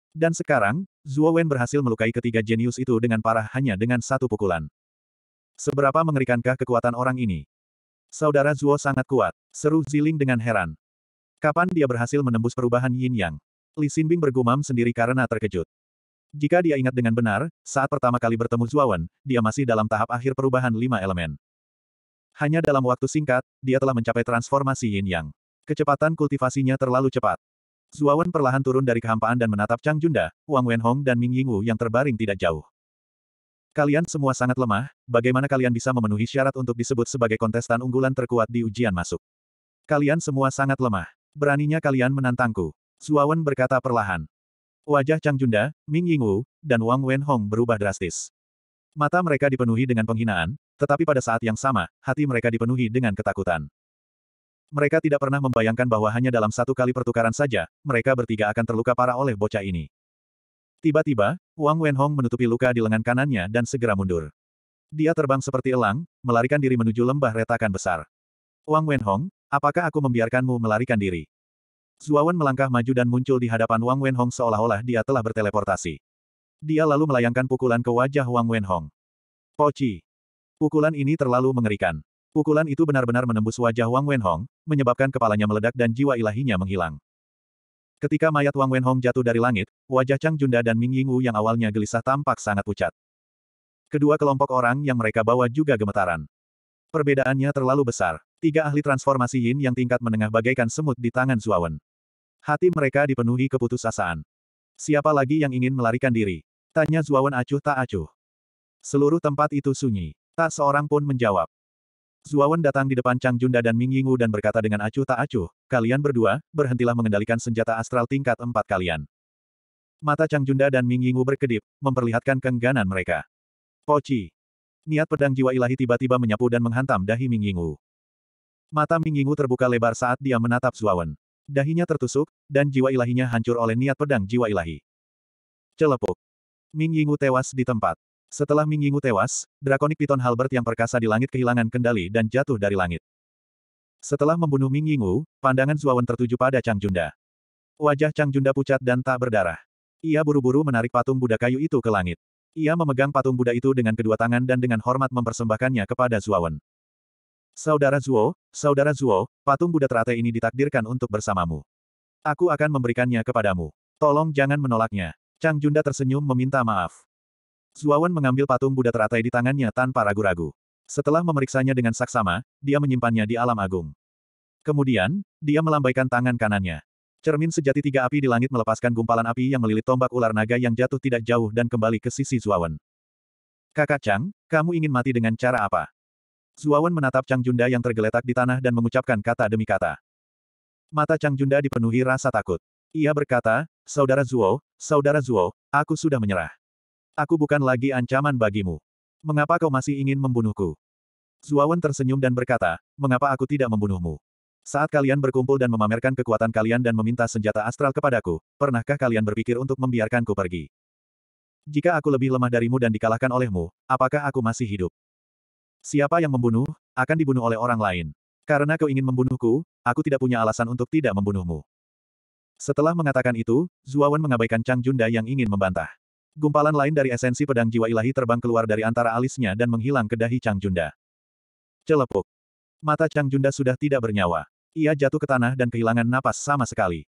Dan sekarang, Zhuo Wen berhasil melukai ketiga jenius itu dengan parah hanya dengan satu pukulan. Seberapa mengerikankah kekuatan orang ini? Saudara Zhuo sangat kuat, seru Ziling dengan heran. Kapan dia berhasil menembus perubahan yin yang? Li Xinbing bergumam sendiri karena terkejut. Jika dia ingat dengan benar, saat pertama kali bertemu Zuawan, dia masih dalam tahap akhir perubahan lima elemen. Hanya dalam waktu singkat, dia telah mencapai transformasi yin yang. Kecepatan kultivasinya terlalu cepat. Zuawan perlahan turun dari kehampaan dan menatap Chang Junda, Wang Wenhong dan Ming Yingwu yang terbaring tidak jauh. Kalian semua sangat lemah, bagaimana kalian bisa memenuhi syarat untuk disebut sebagai kontestan unggulan terkuat di ujian masuk? Kalian semua sangat lemah. Beraninya kalian menantangku. Zuawan berkata perlahan. Wajah Chang Junda, Ming Yingwu, dan Wang Wen Hong berubah drastis. Mata mereka dipenuhi dengan penghinaan, tetapi pada saat yang sama, hati mereka dipenuhi dengan ketakutan. Mereka tidak pernah membayangkan bahwa hanya dalam satu kali pertukaran saja, mereka bertiga akan terluka parah oleh bocah ini. Tiba-tiba, Wang Wenhong menutupi luka di lengan kanannya dan segera mundur. Dia terbang seperti elang, melarikan diri menuju lembah retakan besar. Wang Wenhong, apakah aku membiarkanmu melarikan diri? Zuawan melangkah maju dan muncul di hadapan Wang Wenhong seolah-olah dia telah berteleportasi. Dia lalu melayangkan pukulan ke wajah Wang Wenhong. Poci. Pukulan ini terlalu mengerikan. Pukulan itu benar-benar menembus wajah Wang Wenhong, menyebabkan kepalanya meledak dan jiwa ilahinya menghilang. Ketika mayat Wang Wenhong jatuh dari langit, wajah Chang Junda dan Ming Yingwu yang awalnya gelisah tampak sangat pucat. Kedua kelompok orang yang mereka bawa juga gemetaran. Perbedaannya terlalu besar. Tiga ahli transformasi Yin yang tingkat menengah bagaikan semut di tangan Zuawan. Hati mereka dipenuhi keputusasaan. Siapa lagi yang ingin melarikan diri? Tanya Zuawan acuh tak acuh. Seluruh tempat itu sunyi. Tak seorang pun menjawab. Zuawan datang di depan Chang Junda dan Ming Yingwu dan berkata dengan acuh tak acuh, kalian berdua, berhentilah mengendalikan senjata astral tingkat empat kalian. Mata Chang Junda dan Ming Yingwu berkedip, memperlihatkan kengganan mereka. Poci. Niat pedang jiwa ilahi tiba-tiba menyapu dan menghantam dahi Ming Yingwu. Mata Ming Yingwu terbuka lebar saat dia menatap Zuawan dahinya tertusuk, dan jiwa ilahinya hancur oleh niat pedang jiwa ilahi. Celepuk. Ming Yingu tewas di tempat. Setelah Ming Yingu tewas, Drakonik Piton Halbert yang perkasa di langit kehilangan kendali dan jatuh dari langit. Setelah membunuh Ming Yingu, pandangan Zuawan tertuju pada Chang Junda. Wajah Chang Junda pucat dan tak berdarah. Ia buru-buru menarik patung Buddha kayu itu ke langit. Ia memegang patung Buddha itu dengan kedua tangan dan dengan hormat mempersembahkannya kepada Zuawan. Saudara Zuo, Saudara Zuo, patung Buddha teratai ini ditakdirkan untuk bersamamu. Aku akan memberikannya kepadamu. Tolong jangan menolaknya. Chang Junda tersenyum meminta maaf. Zuawan mengambil patung Buddha teratai di tangannya tanpa ragu-ragu. Setelah memeriksanya dengan saksama, dia menyimpannya di alam agung. Kemudian, dia melambaikan tangan kanannya. Cermin sejati tiga api di langit melepaskan gumpalan api yang melilit tombak ular naga yang jatuh tidak jauh dan kembali ke sisi Zuawan. Kakak Chang, kamu ingin mati dengan cara apa? Zuawan menatap Chang Junda yang tergeletak di tanah dan mengucapkan kata demi kata. Mata Chang Junda dipenuhi rasa takut. Ia berkata, Saudara Zuo, Saudara Zuo, aku sudah menyerah. Aku bukan lagi ancaman bagimu. Mengapa kau masih ingin membunuhku? Zuawan tersenyum dan berkata, mengapa aku tidak membunuhmu? Saat kalian berkumpul dan memamerkan kekuatan kalian dan meminta senjata astral kepadaku, pernahkah kalian berpikir untuk membiarkanku pergi? Jika aku lebih lemah darimu dan dikalahkan olehmu, apakah aku masih hidup? Siapa yang membunuh, akan dibunuh oleh orang lain. Karena kau ingin membunuhku, aku tidak punya alasan untuk tidak membunuhmu. Setelah mengatakan itu, Zuawan mengabaikan Chang Junda yang ingin membantah. Gumpalan lain dari esensi pedang jiwa ilahi terbang keluar dari antara alisnya dan menghilang ke dahi Chang Junda. Celepuk. Mata Chang Junda sudah tidak bernyawa. Ia jatuh ke tanah dan kehilangan napas sama sekali.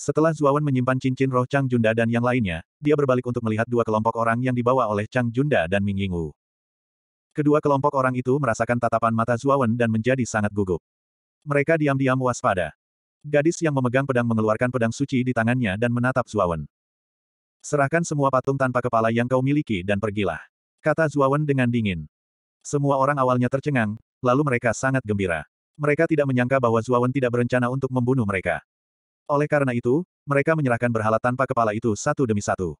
Setelah Zuawan menyimpan cincin roh Chang Junda dan yang lainnya, dia berbalik untuk melihat dua kelompok orang yang dibawa oleh Chang Junda dan Ming Yingwu. Kedua kelompok orang itu merasakan tatapan mata Zuawan dan menjadi sangat gugup. Mereka diam-diam waspada. Gadis yang memegang pedang mengeluarkan pedang suci di tangannya dan menatap Zuawan. Serahkan semua patung tanpa kepala yang kau miliki dan pergilah. Kata Zuawan dengan dingin. Semua orang awalnya tercengang, lalu mereka sangat gembira. Mereka tidak menyangka bahwa Zuawan tidak berencana untuk membunuh mereka. Oleh karena itu, mereka menyerahkan berhala tanpa kepala itu satu demi satu.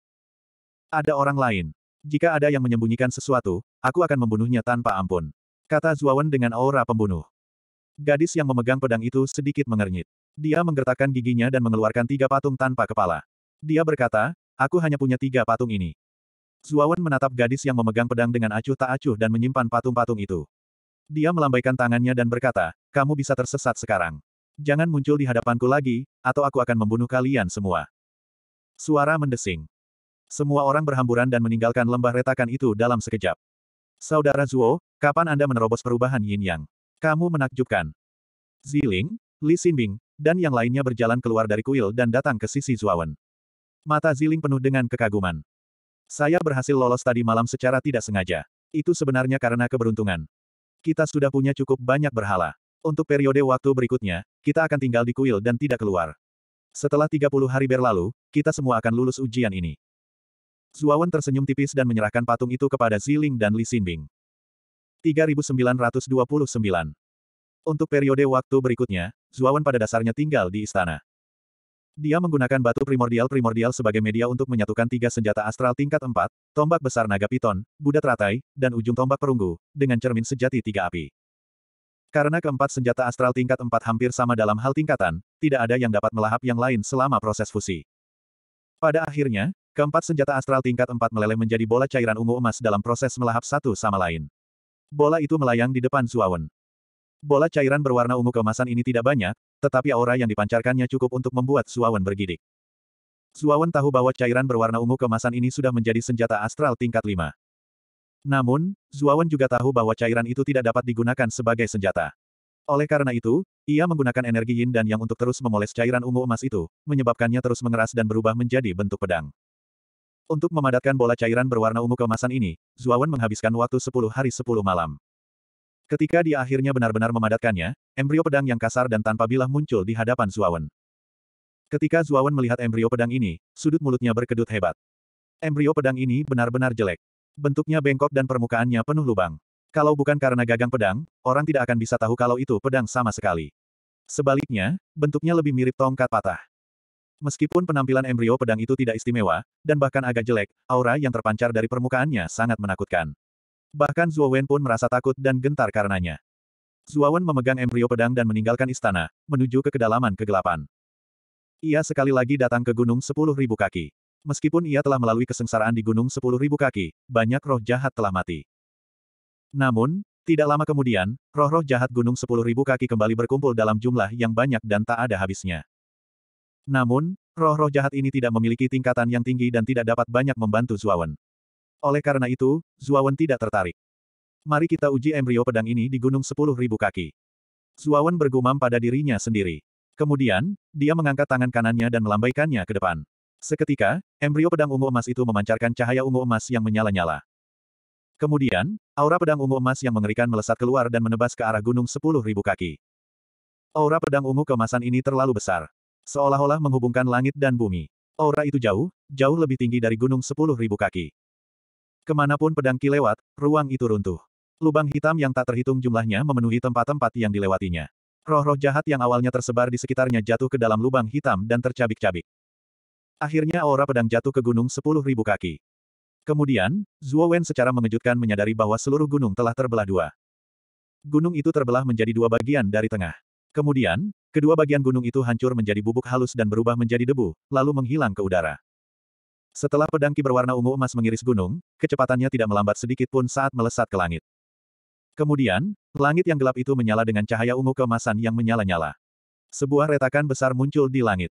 Ada orang lain. Jika ada yang menyembunyikan sesuatu, aku akan membunuhnya tanpa ampun. Kata Zuawan dengan aura pembunuh. Gadis yang memegang pedang itu sedikit mengernyit. Dia menggertakkan giginya dan mengeluarkan tiga patung tanpa kepala. Dia berkata, aku hanya punya tiga patung ini. Zuawan menatap gadis yang memegang pedang dengan acuh tak acuh dan menyimpan patung-patung itu. Dia melambaikan tangannya dan berkata, kamu bisa tersesat sekarang. Jangan muncul di hadapanku lagi, atau aku akan membunuh kalian semua. Suara mendesing. Semua orang berhamburan dan meninggalkan lembah retakan itu dalam sekejap. Saudara Zuo, kapan Anda menerobos perubahan yin-yang? Kamu menakjubkan. Ziling, Li Xinbing, dan yang lainnya berjalan keluar dari kuil dan datang ke sisi Zuawan. Mata Ziling penuh dengan kekaguman. Saya berhasil lolos tadi malam secara tidak sengaja. Itu sebenarnya karena keberuntungan. Kita sudah punya cukup banyak berhala. Untuk periode waktu berikutnya, kita akan tinggal di kuil dan tidak keluar. Setelah 30 hari berlalu, kita semua akan lulus ujian ini. Zuawan tersenyum tipis dan menyerahkan patung itu kepada Ziling dan Li Xinbing. 3929 Untuk periode waktu berikutnya, Zuawan pada dasarnya tinggal di istana. Dia menggunakan batu primordial-primordial sebagai media untuk menyatukan tiga senjata astral tingkat empat: tombak besar naga piton, budak ratai, dan ujung tombak perunggu, dengan cermin sejati tiga api. Karena keempat senjata astral tingkat empat hampir sama dalam hal tingkatan, tidak ada yang dapat melahap yang lain selama proses fusi. Pada akhirnya, Keempat senjata astral tingkat empat meleleh menjadi bola cairan ungu emas dalam proses melahap satu sama lain. Bola itu melayang di depan Zuawan. Bola cairan berwarna ungu kemasan ini tidak banyak, tetapi aura yang dipancarkannya cukup untuk membuat Zuawan bergidik. Zuawan tahu bahwa cairan berwarna ungu kemasan ini sudah menjadi senjata astral tingkat lima. Namun, Zuawan juga tahu bahwa cairan itu tidak dapat digunakan sebagai senjata. Oleh karena itu, ia menggunakan energi yin dan yang untuk terus memoles cairan ungu emas itu, menyebabkannya terus mengeras dan berubah menjadi bentuk pedang. Untuk memadatkan bola cairan berwarna ungu kemasan ini, Zuawan menghabiskan waktu 10 hari 10 malam. Ketika dia akhirnya benar-benar memadatkannya, embrio pedang yang kasar dan tanpa bilah muncul di hadapan Zuawan. Ketika Zuawan melihat embrio pedang ini, sudut mulutnya berkedut hebat. Embrio pedang ini benar-benar jelek. Bentuknya bengkok dan permukaannya penuh lubang. Kalau bukan karena gagang pedang, orang tidak akan bisa tahu kalau itu pedang sama sekali. Sebaliknya, bentuknya lebih mirip tongkat patah. Meskipun penampilan embrio pedang itu tidak istimewa, dan bahkan agak jelek, aura yang terpancar dari permukaannya sangat menakutkan. Bahkan Wen pun merasa takut dan gentar karenanya. Wen memegang embrio pedang dan meninggalkan istana, menuju ke kedalaman kegelapan. Ia sekali lagi datang ke gunung Sepuluh Ribu kaki. Meskipun ia telah melalui kesengsaraan di gunung Sepuluh Ribu kaki, banyak roh jahat telah mati. Namun, tidak lama kemudian, roh-roh jahat gunung Sepuluh Ribu kaki kembali berkumpul dalam jumlah yang banyak dan tak ada habisnya. Namun, roh-roh jahat ini tidak memiliki tingkatan yang tinggi dan tidak dapat banyak membantu Zuawan. Oleh karena itu, Zuawan tidak tertarik. Mari kita uji embrio pedang ini di gunung 10.000 kaki. Zuawan bergumam pada dirinya sendiri. Kemudian, dia mengangkat tangan kanannya dan melambaikannya ke depan. Seketika, embrio pedang ungu emas itu memancarkan cahaya ungu emas yang menyala-nyala. Kemudian, aura pedang ungu emas yang mengerikan melesat keluar dan menebas ke arah gunung 10.000 kaki. Aura pedang ungu kemasan ini terlalu besar. Seolah-olah menghubungkan langit dan bumi. Aura itu jauh, jauh lebih tinggi dari gunung sepuluh ribu kaki. Kemanapun pedang Ki lewat, ruang itu runtuh. Lubang hitam yang tak terhitung jumlahnya memenuhi tempat-tempat yang dilewatinya. Roh-roh jahat yang awalnya tersebar di sekitarnya jatuh ke dalam lubang hitam dan tercabik-cabik. Akhirnya aura pedang jatuh ke gunung sepuluh ribu kaki. Kemudian, Zhuo Wen secara mengejutkan menyadari bahwa seluruh gunung telah terbelah dua. Gunung itu terbelah menjadi dua bagian dari tengah. Kemudian, kedua bagian gunung itu hancur menjadi bubuk halus dan berubah menjadi debu, lalu menghilang ke udara. Setelah pedang ki berwarna ungu emas mengiris gunung, kecepatannya tidak melambat sedikit pun saat melesat ke langit. Kemudian, langit yang gelap itu menyala dengan cahaya ungu keemasan yang menyala-nyala. Sebuah retakan besar muncul di langit.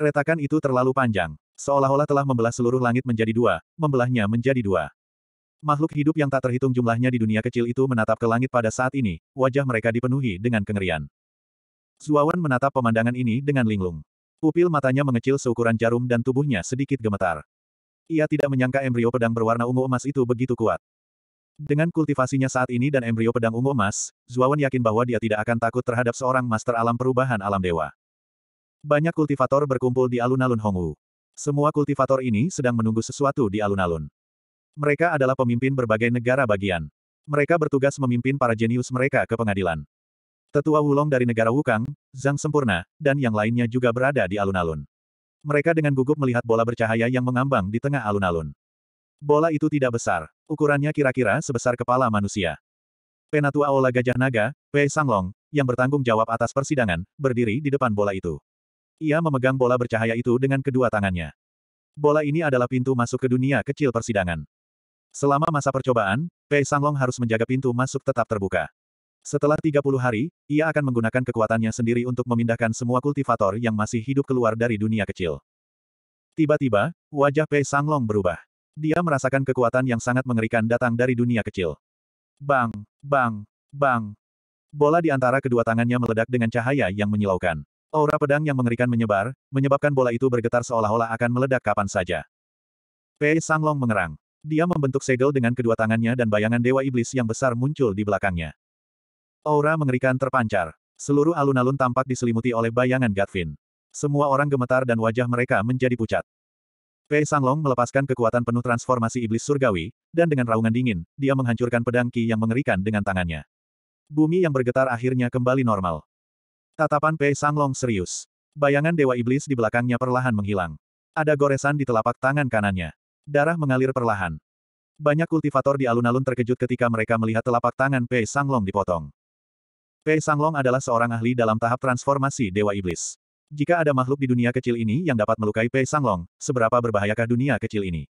Retakan itu terlalu panjang, seolah-olah telah membelah seluruh langit menjadi dua, membelahnya menjadi dua. Makhluk hidup yang tak terhitung jumlahnya di dunia kecil itu menatap ke langit pada saat ini, wajah mereka dipenuhi dengan kengerian. Zuawan menatap pemandangan ini dengan linglung. Pupil matanya mengecil seukuran jarum dan tubuhnya sedikit gemetar. Ia tidak menyangka embrio pedang berwarna ungu emas itu begitu kuat. Dengan kultivasinya saat ini dan embrio pedang ungu emas, Zuawan yakin bahwa dia tidak akan takut terhadap seorang master alam perubahan alam dewa. Banyak kultivator berkumpul di alun-alun Hongwu. Semua kultivator ini sedang menunggu sesuatu di alun-alun. Mereka adalah pemimpin berbagai negara bagian. Mereka bertugas memimpin para jenius mereka ke pengadilan. Tetua Wulong dari negara Wukang, Zhang Sempurna, dan yang lainnya juga berada di alun-alun. Mereka dengan gugup melihat bola bercahaya yang mengambang di tengah alun-alun. Bola itu tidak besar. Ukurannya kira-kira sebesar kepala manusia. Penatua Aula Gajah Naga, Wei Sanglong, yang bertanggung jawab atas persidangan, berdiri di depan bola itu. Ia memegang bola bercahaya itu dengan kedua tangannya. Bola ini adalah pintu masuk ke dunia kecil persidangan. Selama masa percobaan, Pei Sanglong harus menjaga pintu masuk tetap terbuka. Setelah 30 hari, ia akan menggunakan kekuatannya sendiri untuk memindahkan semua kultivator yang masih hidup keluar dari dunia kecil. Tiba-tiba, wajah Pei Sanglong berubah. Dia merasakan kekuatan yang sangat mengerikan datang dari dunia kecil. Bang, bang, bang. Bola di antara kedua tangannya meledak dengan cahaya yang menyilaukan. Aura pedang yang mengerikan menyebar, menyebabkan bola itu bergetar seolah-olah akan meledak kapan saja. Pei Sanglong mengerang. Dia membentuk segel dengan kedua tangannya dan bayangan Dewa Iblis yang besar muncul di belakangnya. Aura mengerikan terpancar. Seluruh alun-alun tampak diselimuti oleh bayangan Gatvin. Semua orang gemetar dan wajah mereka menjadi pucat. Pei Sanglong melepaskan kekuatan penuh transformasi iblis surgawi, dan dengan raungan dingin, dia menghancurkan pedang Qi yang mengerikan dengan tangannya. Bumi yang bergetar akhirnya kembali normal. Tatapan Pei Sanglong serius. Bayangan Dewa Iblis di belakangnya perlahan menghilang. Ada goresan di telapak tangan kanannya. Darah mengalir perlahan. Banyak kultivator di alun-alun terkejut ketika mereka melihat telapak tangan Pei Sanglong dipotong. Pei Sanglong adalah seorang ahli dalam tahap transformasi Dewa Iblis. Jika ada makhluk di dunia kecil ini yang dapat melukai Pei Sanglong, seberapa berbahayakah dunia kecil ini?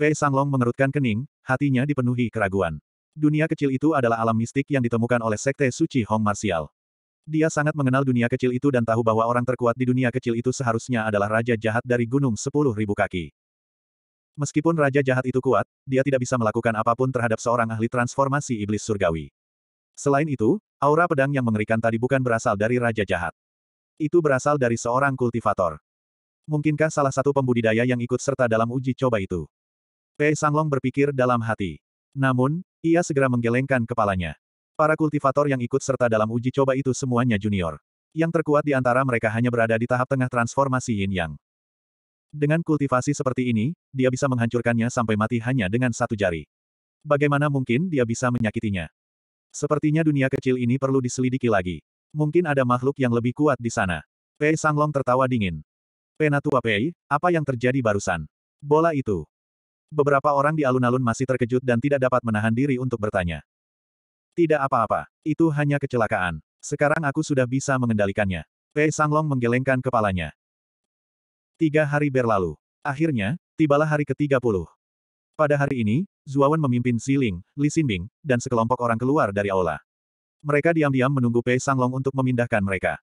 Pei Sanglong mengerutkan kening, hatinya dipenuhi keraguan. Dunia kecil itu adalah alam mistik yang ditemukan oleh Sekte Suci Hong Martial. Dia sangat mengenal dunia kecil itu dan tahu bahwa orang terkuat di dunia kecil itu seharusnya adalah Raja Jahat dari Gunung Sepuluh Ribu Kaki. Meskipun Raja Jahat itu kuat, dia tidak bisa melakukan apapun terhadap seorang ahli transformasi iblis surgawi. Selain itu, aura pedang yang mengerikan tadi bukan berasal dari Raja Jahat. Itu berasal dari seorang kultivator. Mungkinkah salah satu pembudidaya yang ikut serta dalam uji coba itu? Pei Sanglong berpikir dalam hati. Namun, ia segera menggelengkan kepalanya. Para kultivator yang ikut serta dalam uji coba itu semuanya junior. Yang terkuat di antara mereka hanya berada di tahap tengah transformasi yin yang. Dengan kultivasi seperti ini, dia bisa menghancurkannya sampai mati hanya dengan satu jari. Bagaimana mungkin dia bisa menyakitinya? Sepertinya dunia kecil ini perlu diselidiki lagi. Mungkin ada makhluk yang lebih kuat di sana. Pei Sanglong tertawa dingin. Penatua Pei, apa yang terjadi barusan? Bola itu. Beberapa orang di alun-alun masih terkejut dan tidak dapat menahan diri untuk bertanya. Tidak apa-apa, itu hanya kecelakaan. Sekarang aku sudah bisa mengendalikannya. Pei Sanglong menggelengkan kepalanya. Tiga hari berlalu. Akhirnya, tibalah hari ke-30. Pada hari ini, Zuawan memimpin Ziling, Li Xinbing, dan sekelompok orang keluar dari aula. Mereka diam-diam menunggu Pei Sanglong untuk memindahkan mereka.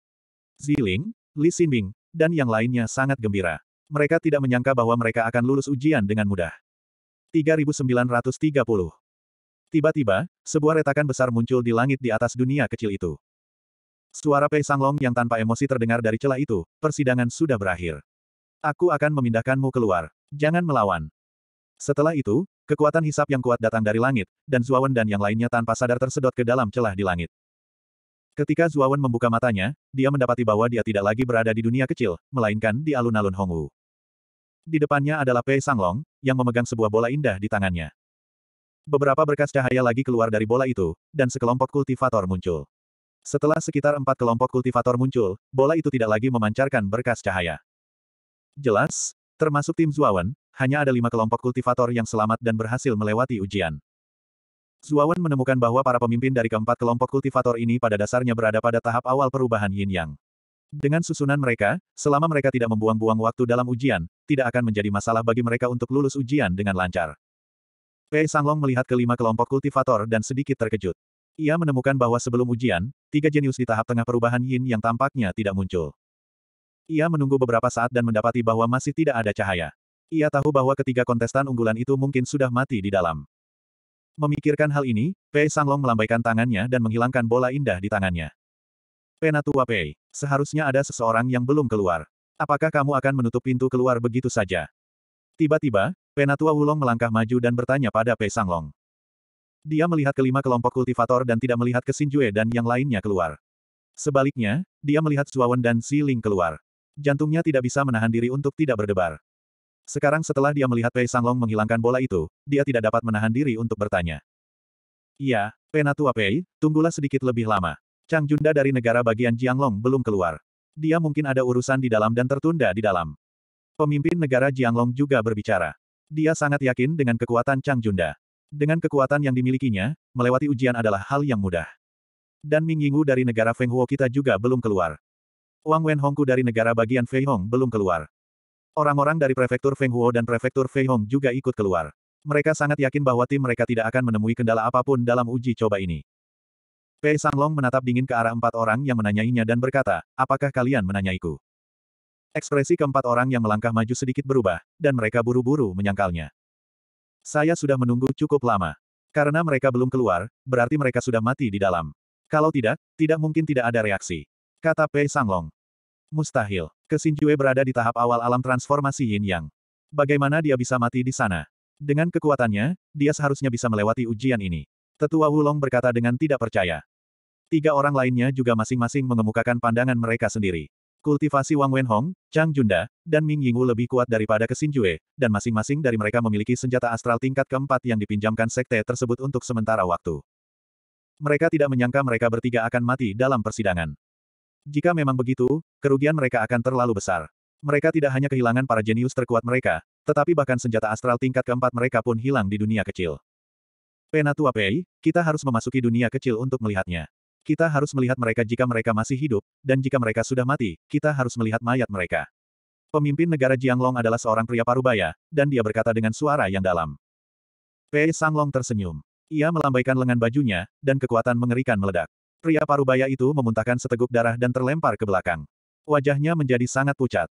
Ziling, Li Xinbing, dan yang lainnya sangat gembira. Mereka tidak menyangka bahwa mereka akan lulus ujian dengan mudah. 3930 Tiba-tiba, sebuah retakan besar muncul di langit di atas dunia kecil itu. Suara Pei Sanglong yang tanpa emosi terdengar dari celah itu, persidangan sudah berakhir. Aku akan memindahkanmu keluar. Jangan melawan. Setelah itu, Kekuatan hisap yang kuat datang dari langit, dan Zuawan dan yang lainnya tanpa sadar tersedot ke dalam celah di langit. Ketika Zuawan membuka matanya, dia mendapati bahwa dia tidak lagi berada di dunia kecil, melainkan di alun-alun Hongwu. Di depannya adalah Pei Sanglong, yang memegang sebuah bola indah di tangannya. Beberapa berkas cahaya lagi keluar dari bola itu, dan sekelompok kultivator muncul. Setelah sekitar empat kelompok kultivator muncul, bola itu tidak lagi memancarkan berkas cahaya. Jelas, Termasuk tim Zuawan, hanya ada lima kelompok kultivator yang selamat dan berhasil melewati ujian. Zuawan menemukan bahwa para pemimpin dari keempat kelompok kultivator ini pada dasarnya berada pada tahap awal perubahan yin yang. Dengan susunan mereka, selama mereka tidak membuang-buang waktu dalam ujian, tidak akan menjadi masalah bagi mereka untuk lulus ujian dengan lancar. Pei Sanglong melihat kelima kelompok kultivator dan sedikit terkejut. Ia menemukan bahwa sebelum ujian, tiga jenius di tahap tengah perubahan yin yang tampaknya tidak muncul. Ia menunggu beberapa saat dan mendapati bahwa masih tidak ada cahaya. Ia tahu bahwa ketiga kontestan unggulan itu mungkin sudah mati di dalam. Memikirkan hal ini, Pei Sanglong melambaikan tangannya dan menghilangkan bola indah di tangannya. Penatua Pei, seharusnya ada seseorang yang belum keluar. Apakah kamu akan menutup pintu keluar begitu saja? Tiba-tiba, Penatua Wulong melangkah maju dan bertanya pada Pei Sanglong. Dia melihat kelima kelompok kultivator dan tidak melihat Kesinjue dan yang lainnya keluar. Sebaliknya, dia melihat Zuawan dan Si Ling keluar. Jantungnya tidak bisa menahan diri untuk tidak berdebar. Sekarang setelah dia melihat Pei Sanglong menghilangkan bola itu, dia tidak dapat menahan diri untuk bertanya. Iya, Penatua Pei, tunggulah sedikit lebih lama. Chang Junda dari negara bagian Jianglong belum keluar. Dia mungkin ada urusan di dalam dan tertunda di dalam. Pemimpin negara Jianglong juga berbicara. Dia sangat yakin dengan kekuatan Chang Junda. Dengan kekuatan yang dimilikinya, melewati ujian adalah hal yang mudah. Dan Ming Yingwu dari negara Feng Huo kita juga belum keluar. Wang Hongku dari negara bagian Fei Hong belum keluar. Orang-orang dari prefektur Fenghuo dan prefektur Fei Hong juga ikut keluar. Mereka sangat yakin bahwa tim mereka tidak akan menemui kendala apapun dalam uji coba ini. Pei Sanglong menatap dingin ke arah empat orang yang menanyainya dan berkata, apakah kalian menanyaiku? Ekspresi keempat orang yang melangkah maju sedikit berubah, dan mereka buru-buru menyangkalnya. Saya sudah menunggu cukup lama. Karena mereka belum keluar, berarti mereka sudah mati di dalam. Kalau tidak, tidak mungkin tidak ada reaksi. Kata Pei Sanglong. Mustahil. Kesinjue berada di tahap awal alam transformasi Yin Yang. Bagaimana dia bisa mati di sana? Dengan kekuatannya, dia seharusnya bisa melewati ujian ini. Tetua Wulong berkata dengan tidak percaya. Tiga orang lainnya juga masing-masing mengemukakan pandangan mereka sendiri. Kultivasi Wang Wenhong, Chang Junda, dan Ming Yingwu lebih kuat daripada Kesinjue, dan masing-masing dari mereka memiliki senjata astral tingkat keempat yang dipinjamkan sekte tersebut untuk sementara waktu. Mereka tidak menyangka mereka bertiga akan mati dalam persidangan. Jika memang begitu, kerugian mereka akan terlalu besar. Mereka tidak hanya kehilangan para jenius terkuat mereka, tetapi bahkan senjata astral tingkat keempat mereka pun hilang di dunia kecil. Penatua Pei, kita harus memasuki dunia kecil untuk melihatnya. Kita harus melihat mereka jika mereka masih hidup, dan jika mereka sudah mati, kita harus melihat mayat mereka. Pemimpin negara Jianglong adalah seorang pria parubaya, dan dia berkata dengan suara yang dalam. Pei Sanglong tersenyum. Ia melambaikan lengan bajunya, dan kekuatan mengerikan meledak. Pria parubaya itu memuntahkan seteguk darah dan terlempar ke belakang. Wajahnya menjadi sangat pucat.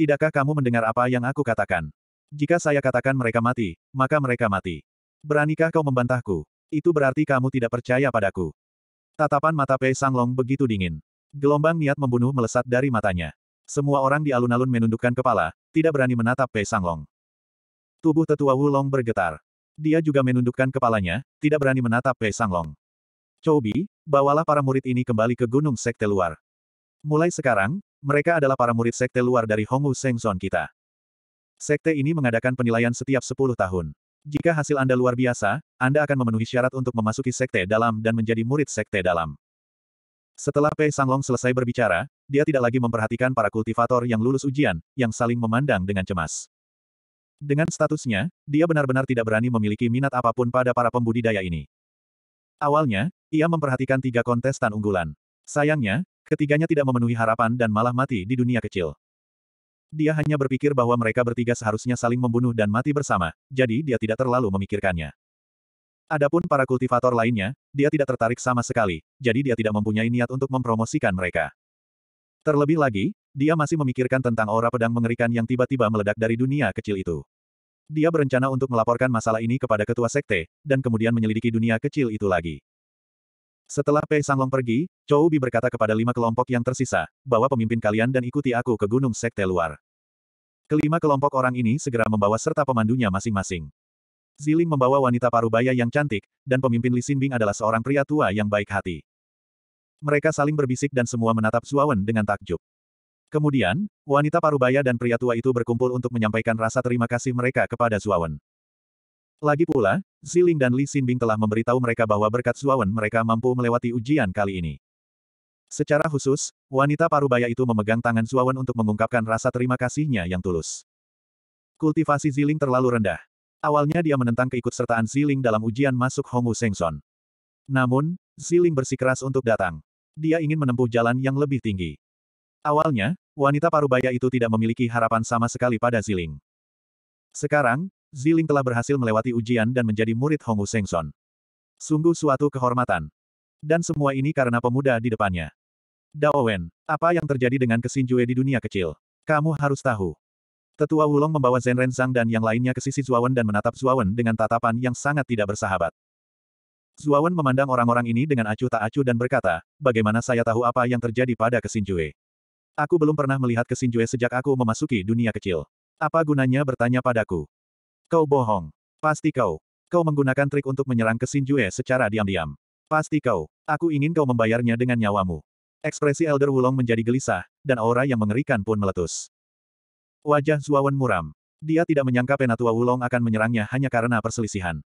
Tidakkah kamu mendengar apa yang aku katakan? Jika saya katakan mereka mati, maka mereka mati. Beranikah kau membantahku? Itu berarti kamu tidak percaya padaku. Tatapan mata Pei Sanglong begitu dingin. Gelombang niat membunuh melesat dari matanya. Semua orang di alun-alun menundukkan kepala, tidak berani menatap Pei Sanglong. Tubuh tetua Wulong bergetar. Dia juga menundukkan kepalanya, tidak berani menatap Pei Sanglong. Chou Bi, bawalah para murid ini kembali ke gunung sekte luar. Mulai sekarang, mereka adalah para murid sekte luar dari Hongwu Sengzon kita. Sekte ini mengadakan penilaian setiap 10 tahun. Jika hasil Anda luar biasa, Anda akan memenuhi syarat untuk memasuki sekte dalam dan menjadi murid sekte dalam. Setelah Pei Sanglong selesai berbicara, dia tidak lagi memperhatikan para kultivator yang lulus ujian, yang saling memandang dengan cemas. Dengan statusnya, dia benar-benar tidak berani memiliki minat apapun pada para pembudidaya ini. Awalnya, ia memperhatikan tiga kontestan unggulan. Sayangnya, ketiganya tidak memenuhi harapan dan malah mati di dunia kecil. Dia hanya berpikir bahwa mereka bertiga seharusnya saling membunuh dan mati bersama, jadi dia tidak terlalu memikirkannya. Adapun para kultivator lainnya, dia tidak tertarik sama sekali, jadi dia tidak mempunyai niat untuk mempromosikan mereka. Terlebih lagi, dia masih memikirkan tentang aura pedang mengerikan yang tiba-tiba meledak dari dunia kecil itu. Dia berencana untuk melaporkan masalah ini kepada ketua sekte, dan kemudian menyelidiki dunia kecil itu lagi. Setelah Pei Sanglong pergi, Chou Bi berkata kepada lima kelompok yang tersisa, bawa pemimpin kalian dan ikuti aku ke gunung sekte luar. Kelima kelompok orang ini segera membawa serta pemandunya masing-masing. Ziling membawa wanita parubaya yang cantik, dan pemimpin Li Xinbing adalah seorang pria tua yang baik hati. Mereka saling berbisik dan semua menatap Zuawan dengan takjub. Kemudian, wanita parubaya dan pria tua itu berkumpul untuk menyampaikan rasa terima kasih mereka kepada Zuawan. Lagi pula, Ziling dan Li Xinbing telah memberitahu mereka bahwa berkat Zuawan mereka mampu melewati ujian kali ini. Secara khusus, wanita parubaya itu memegang tangan Zuawan untuk mengungkapkan rasa terima kasihnya yang tulus. Kultivasi Ziling terlalu rendah. Awalnya dia menentang keikutsertaan Ziling dalam ujian masuk Hongwu Sengson. Namun, Ziling bersikeras untuk datang. Dia ingin menempuh jalan yang lebih tinggi. Awalnya, wanita parubaya itu tidak memiliki harapan sama sekali pada Ziling. Sekarang, Ziling telah berhasil melewati ujian dan menjadi murid Hongu Sengson. Sungguh suatu kehormatan. Dan semua ini karena pemuda di depannya. Dao Wen, apa yang terjadi dengan Kesinjue di dunia kecil? Kamu harus tahu. Tetua Wulong membawa Zen Rensang dan yang lainnya ke sisi Zuawan dan menatap Zuawan dengan tatapan yang sangat tidak bersahabat. Zuawan memandang orang-orang ini dengan acuh tak acuh dan berkata, bagaimana saya tahu apa yang terjadi pada Kesinjue? Aku belum pernah melihat Kesinjue sejak aku memasuki dunia kecil. Apa gunanya bertanya padaku? Kau bohong. Pasti kau. Kau menggunakan trik untuk menyerang ke Sinjue secara diam-diam. Pasti kau. Aku ingin kau membayarnya dengan nyawamu. Ekspresi Elder Wulong menjadi gelisah, dan aura yang mengerikan pun meletus. Wajah Zuawan muram. Dia tidak menyangka Penatua Wulong akan menyerangnya hanya karena perselisihan.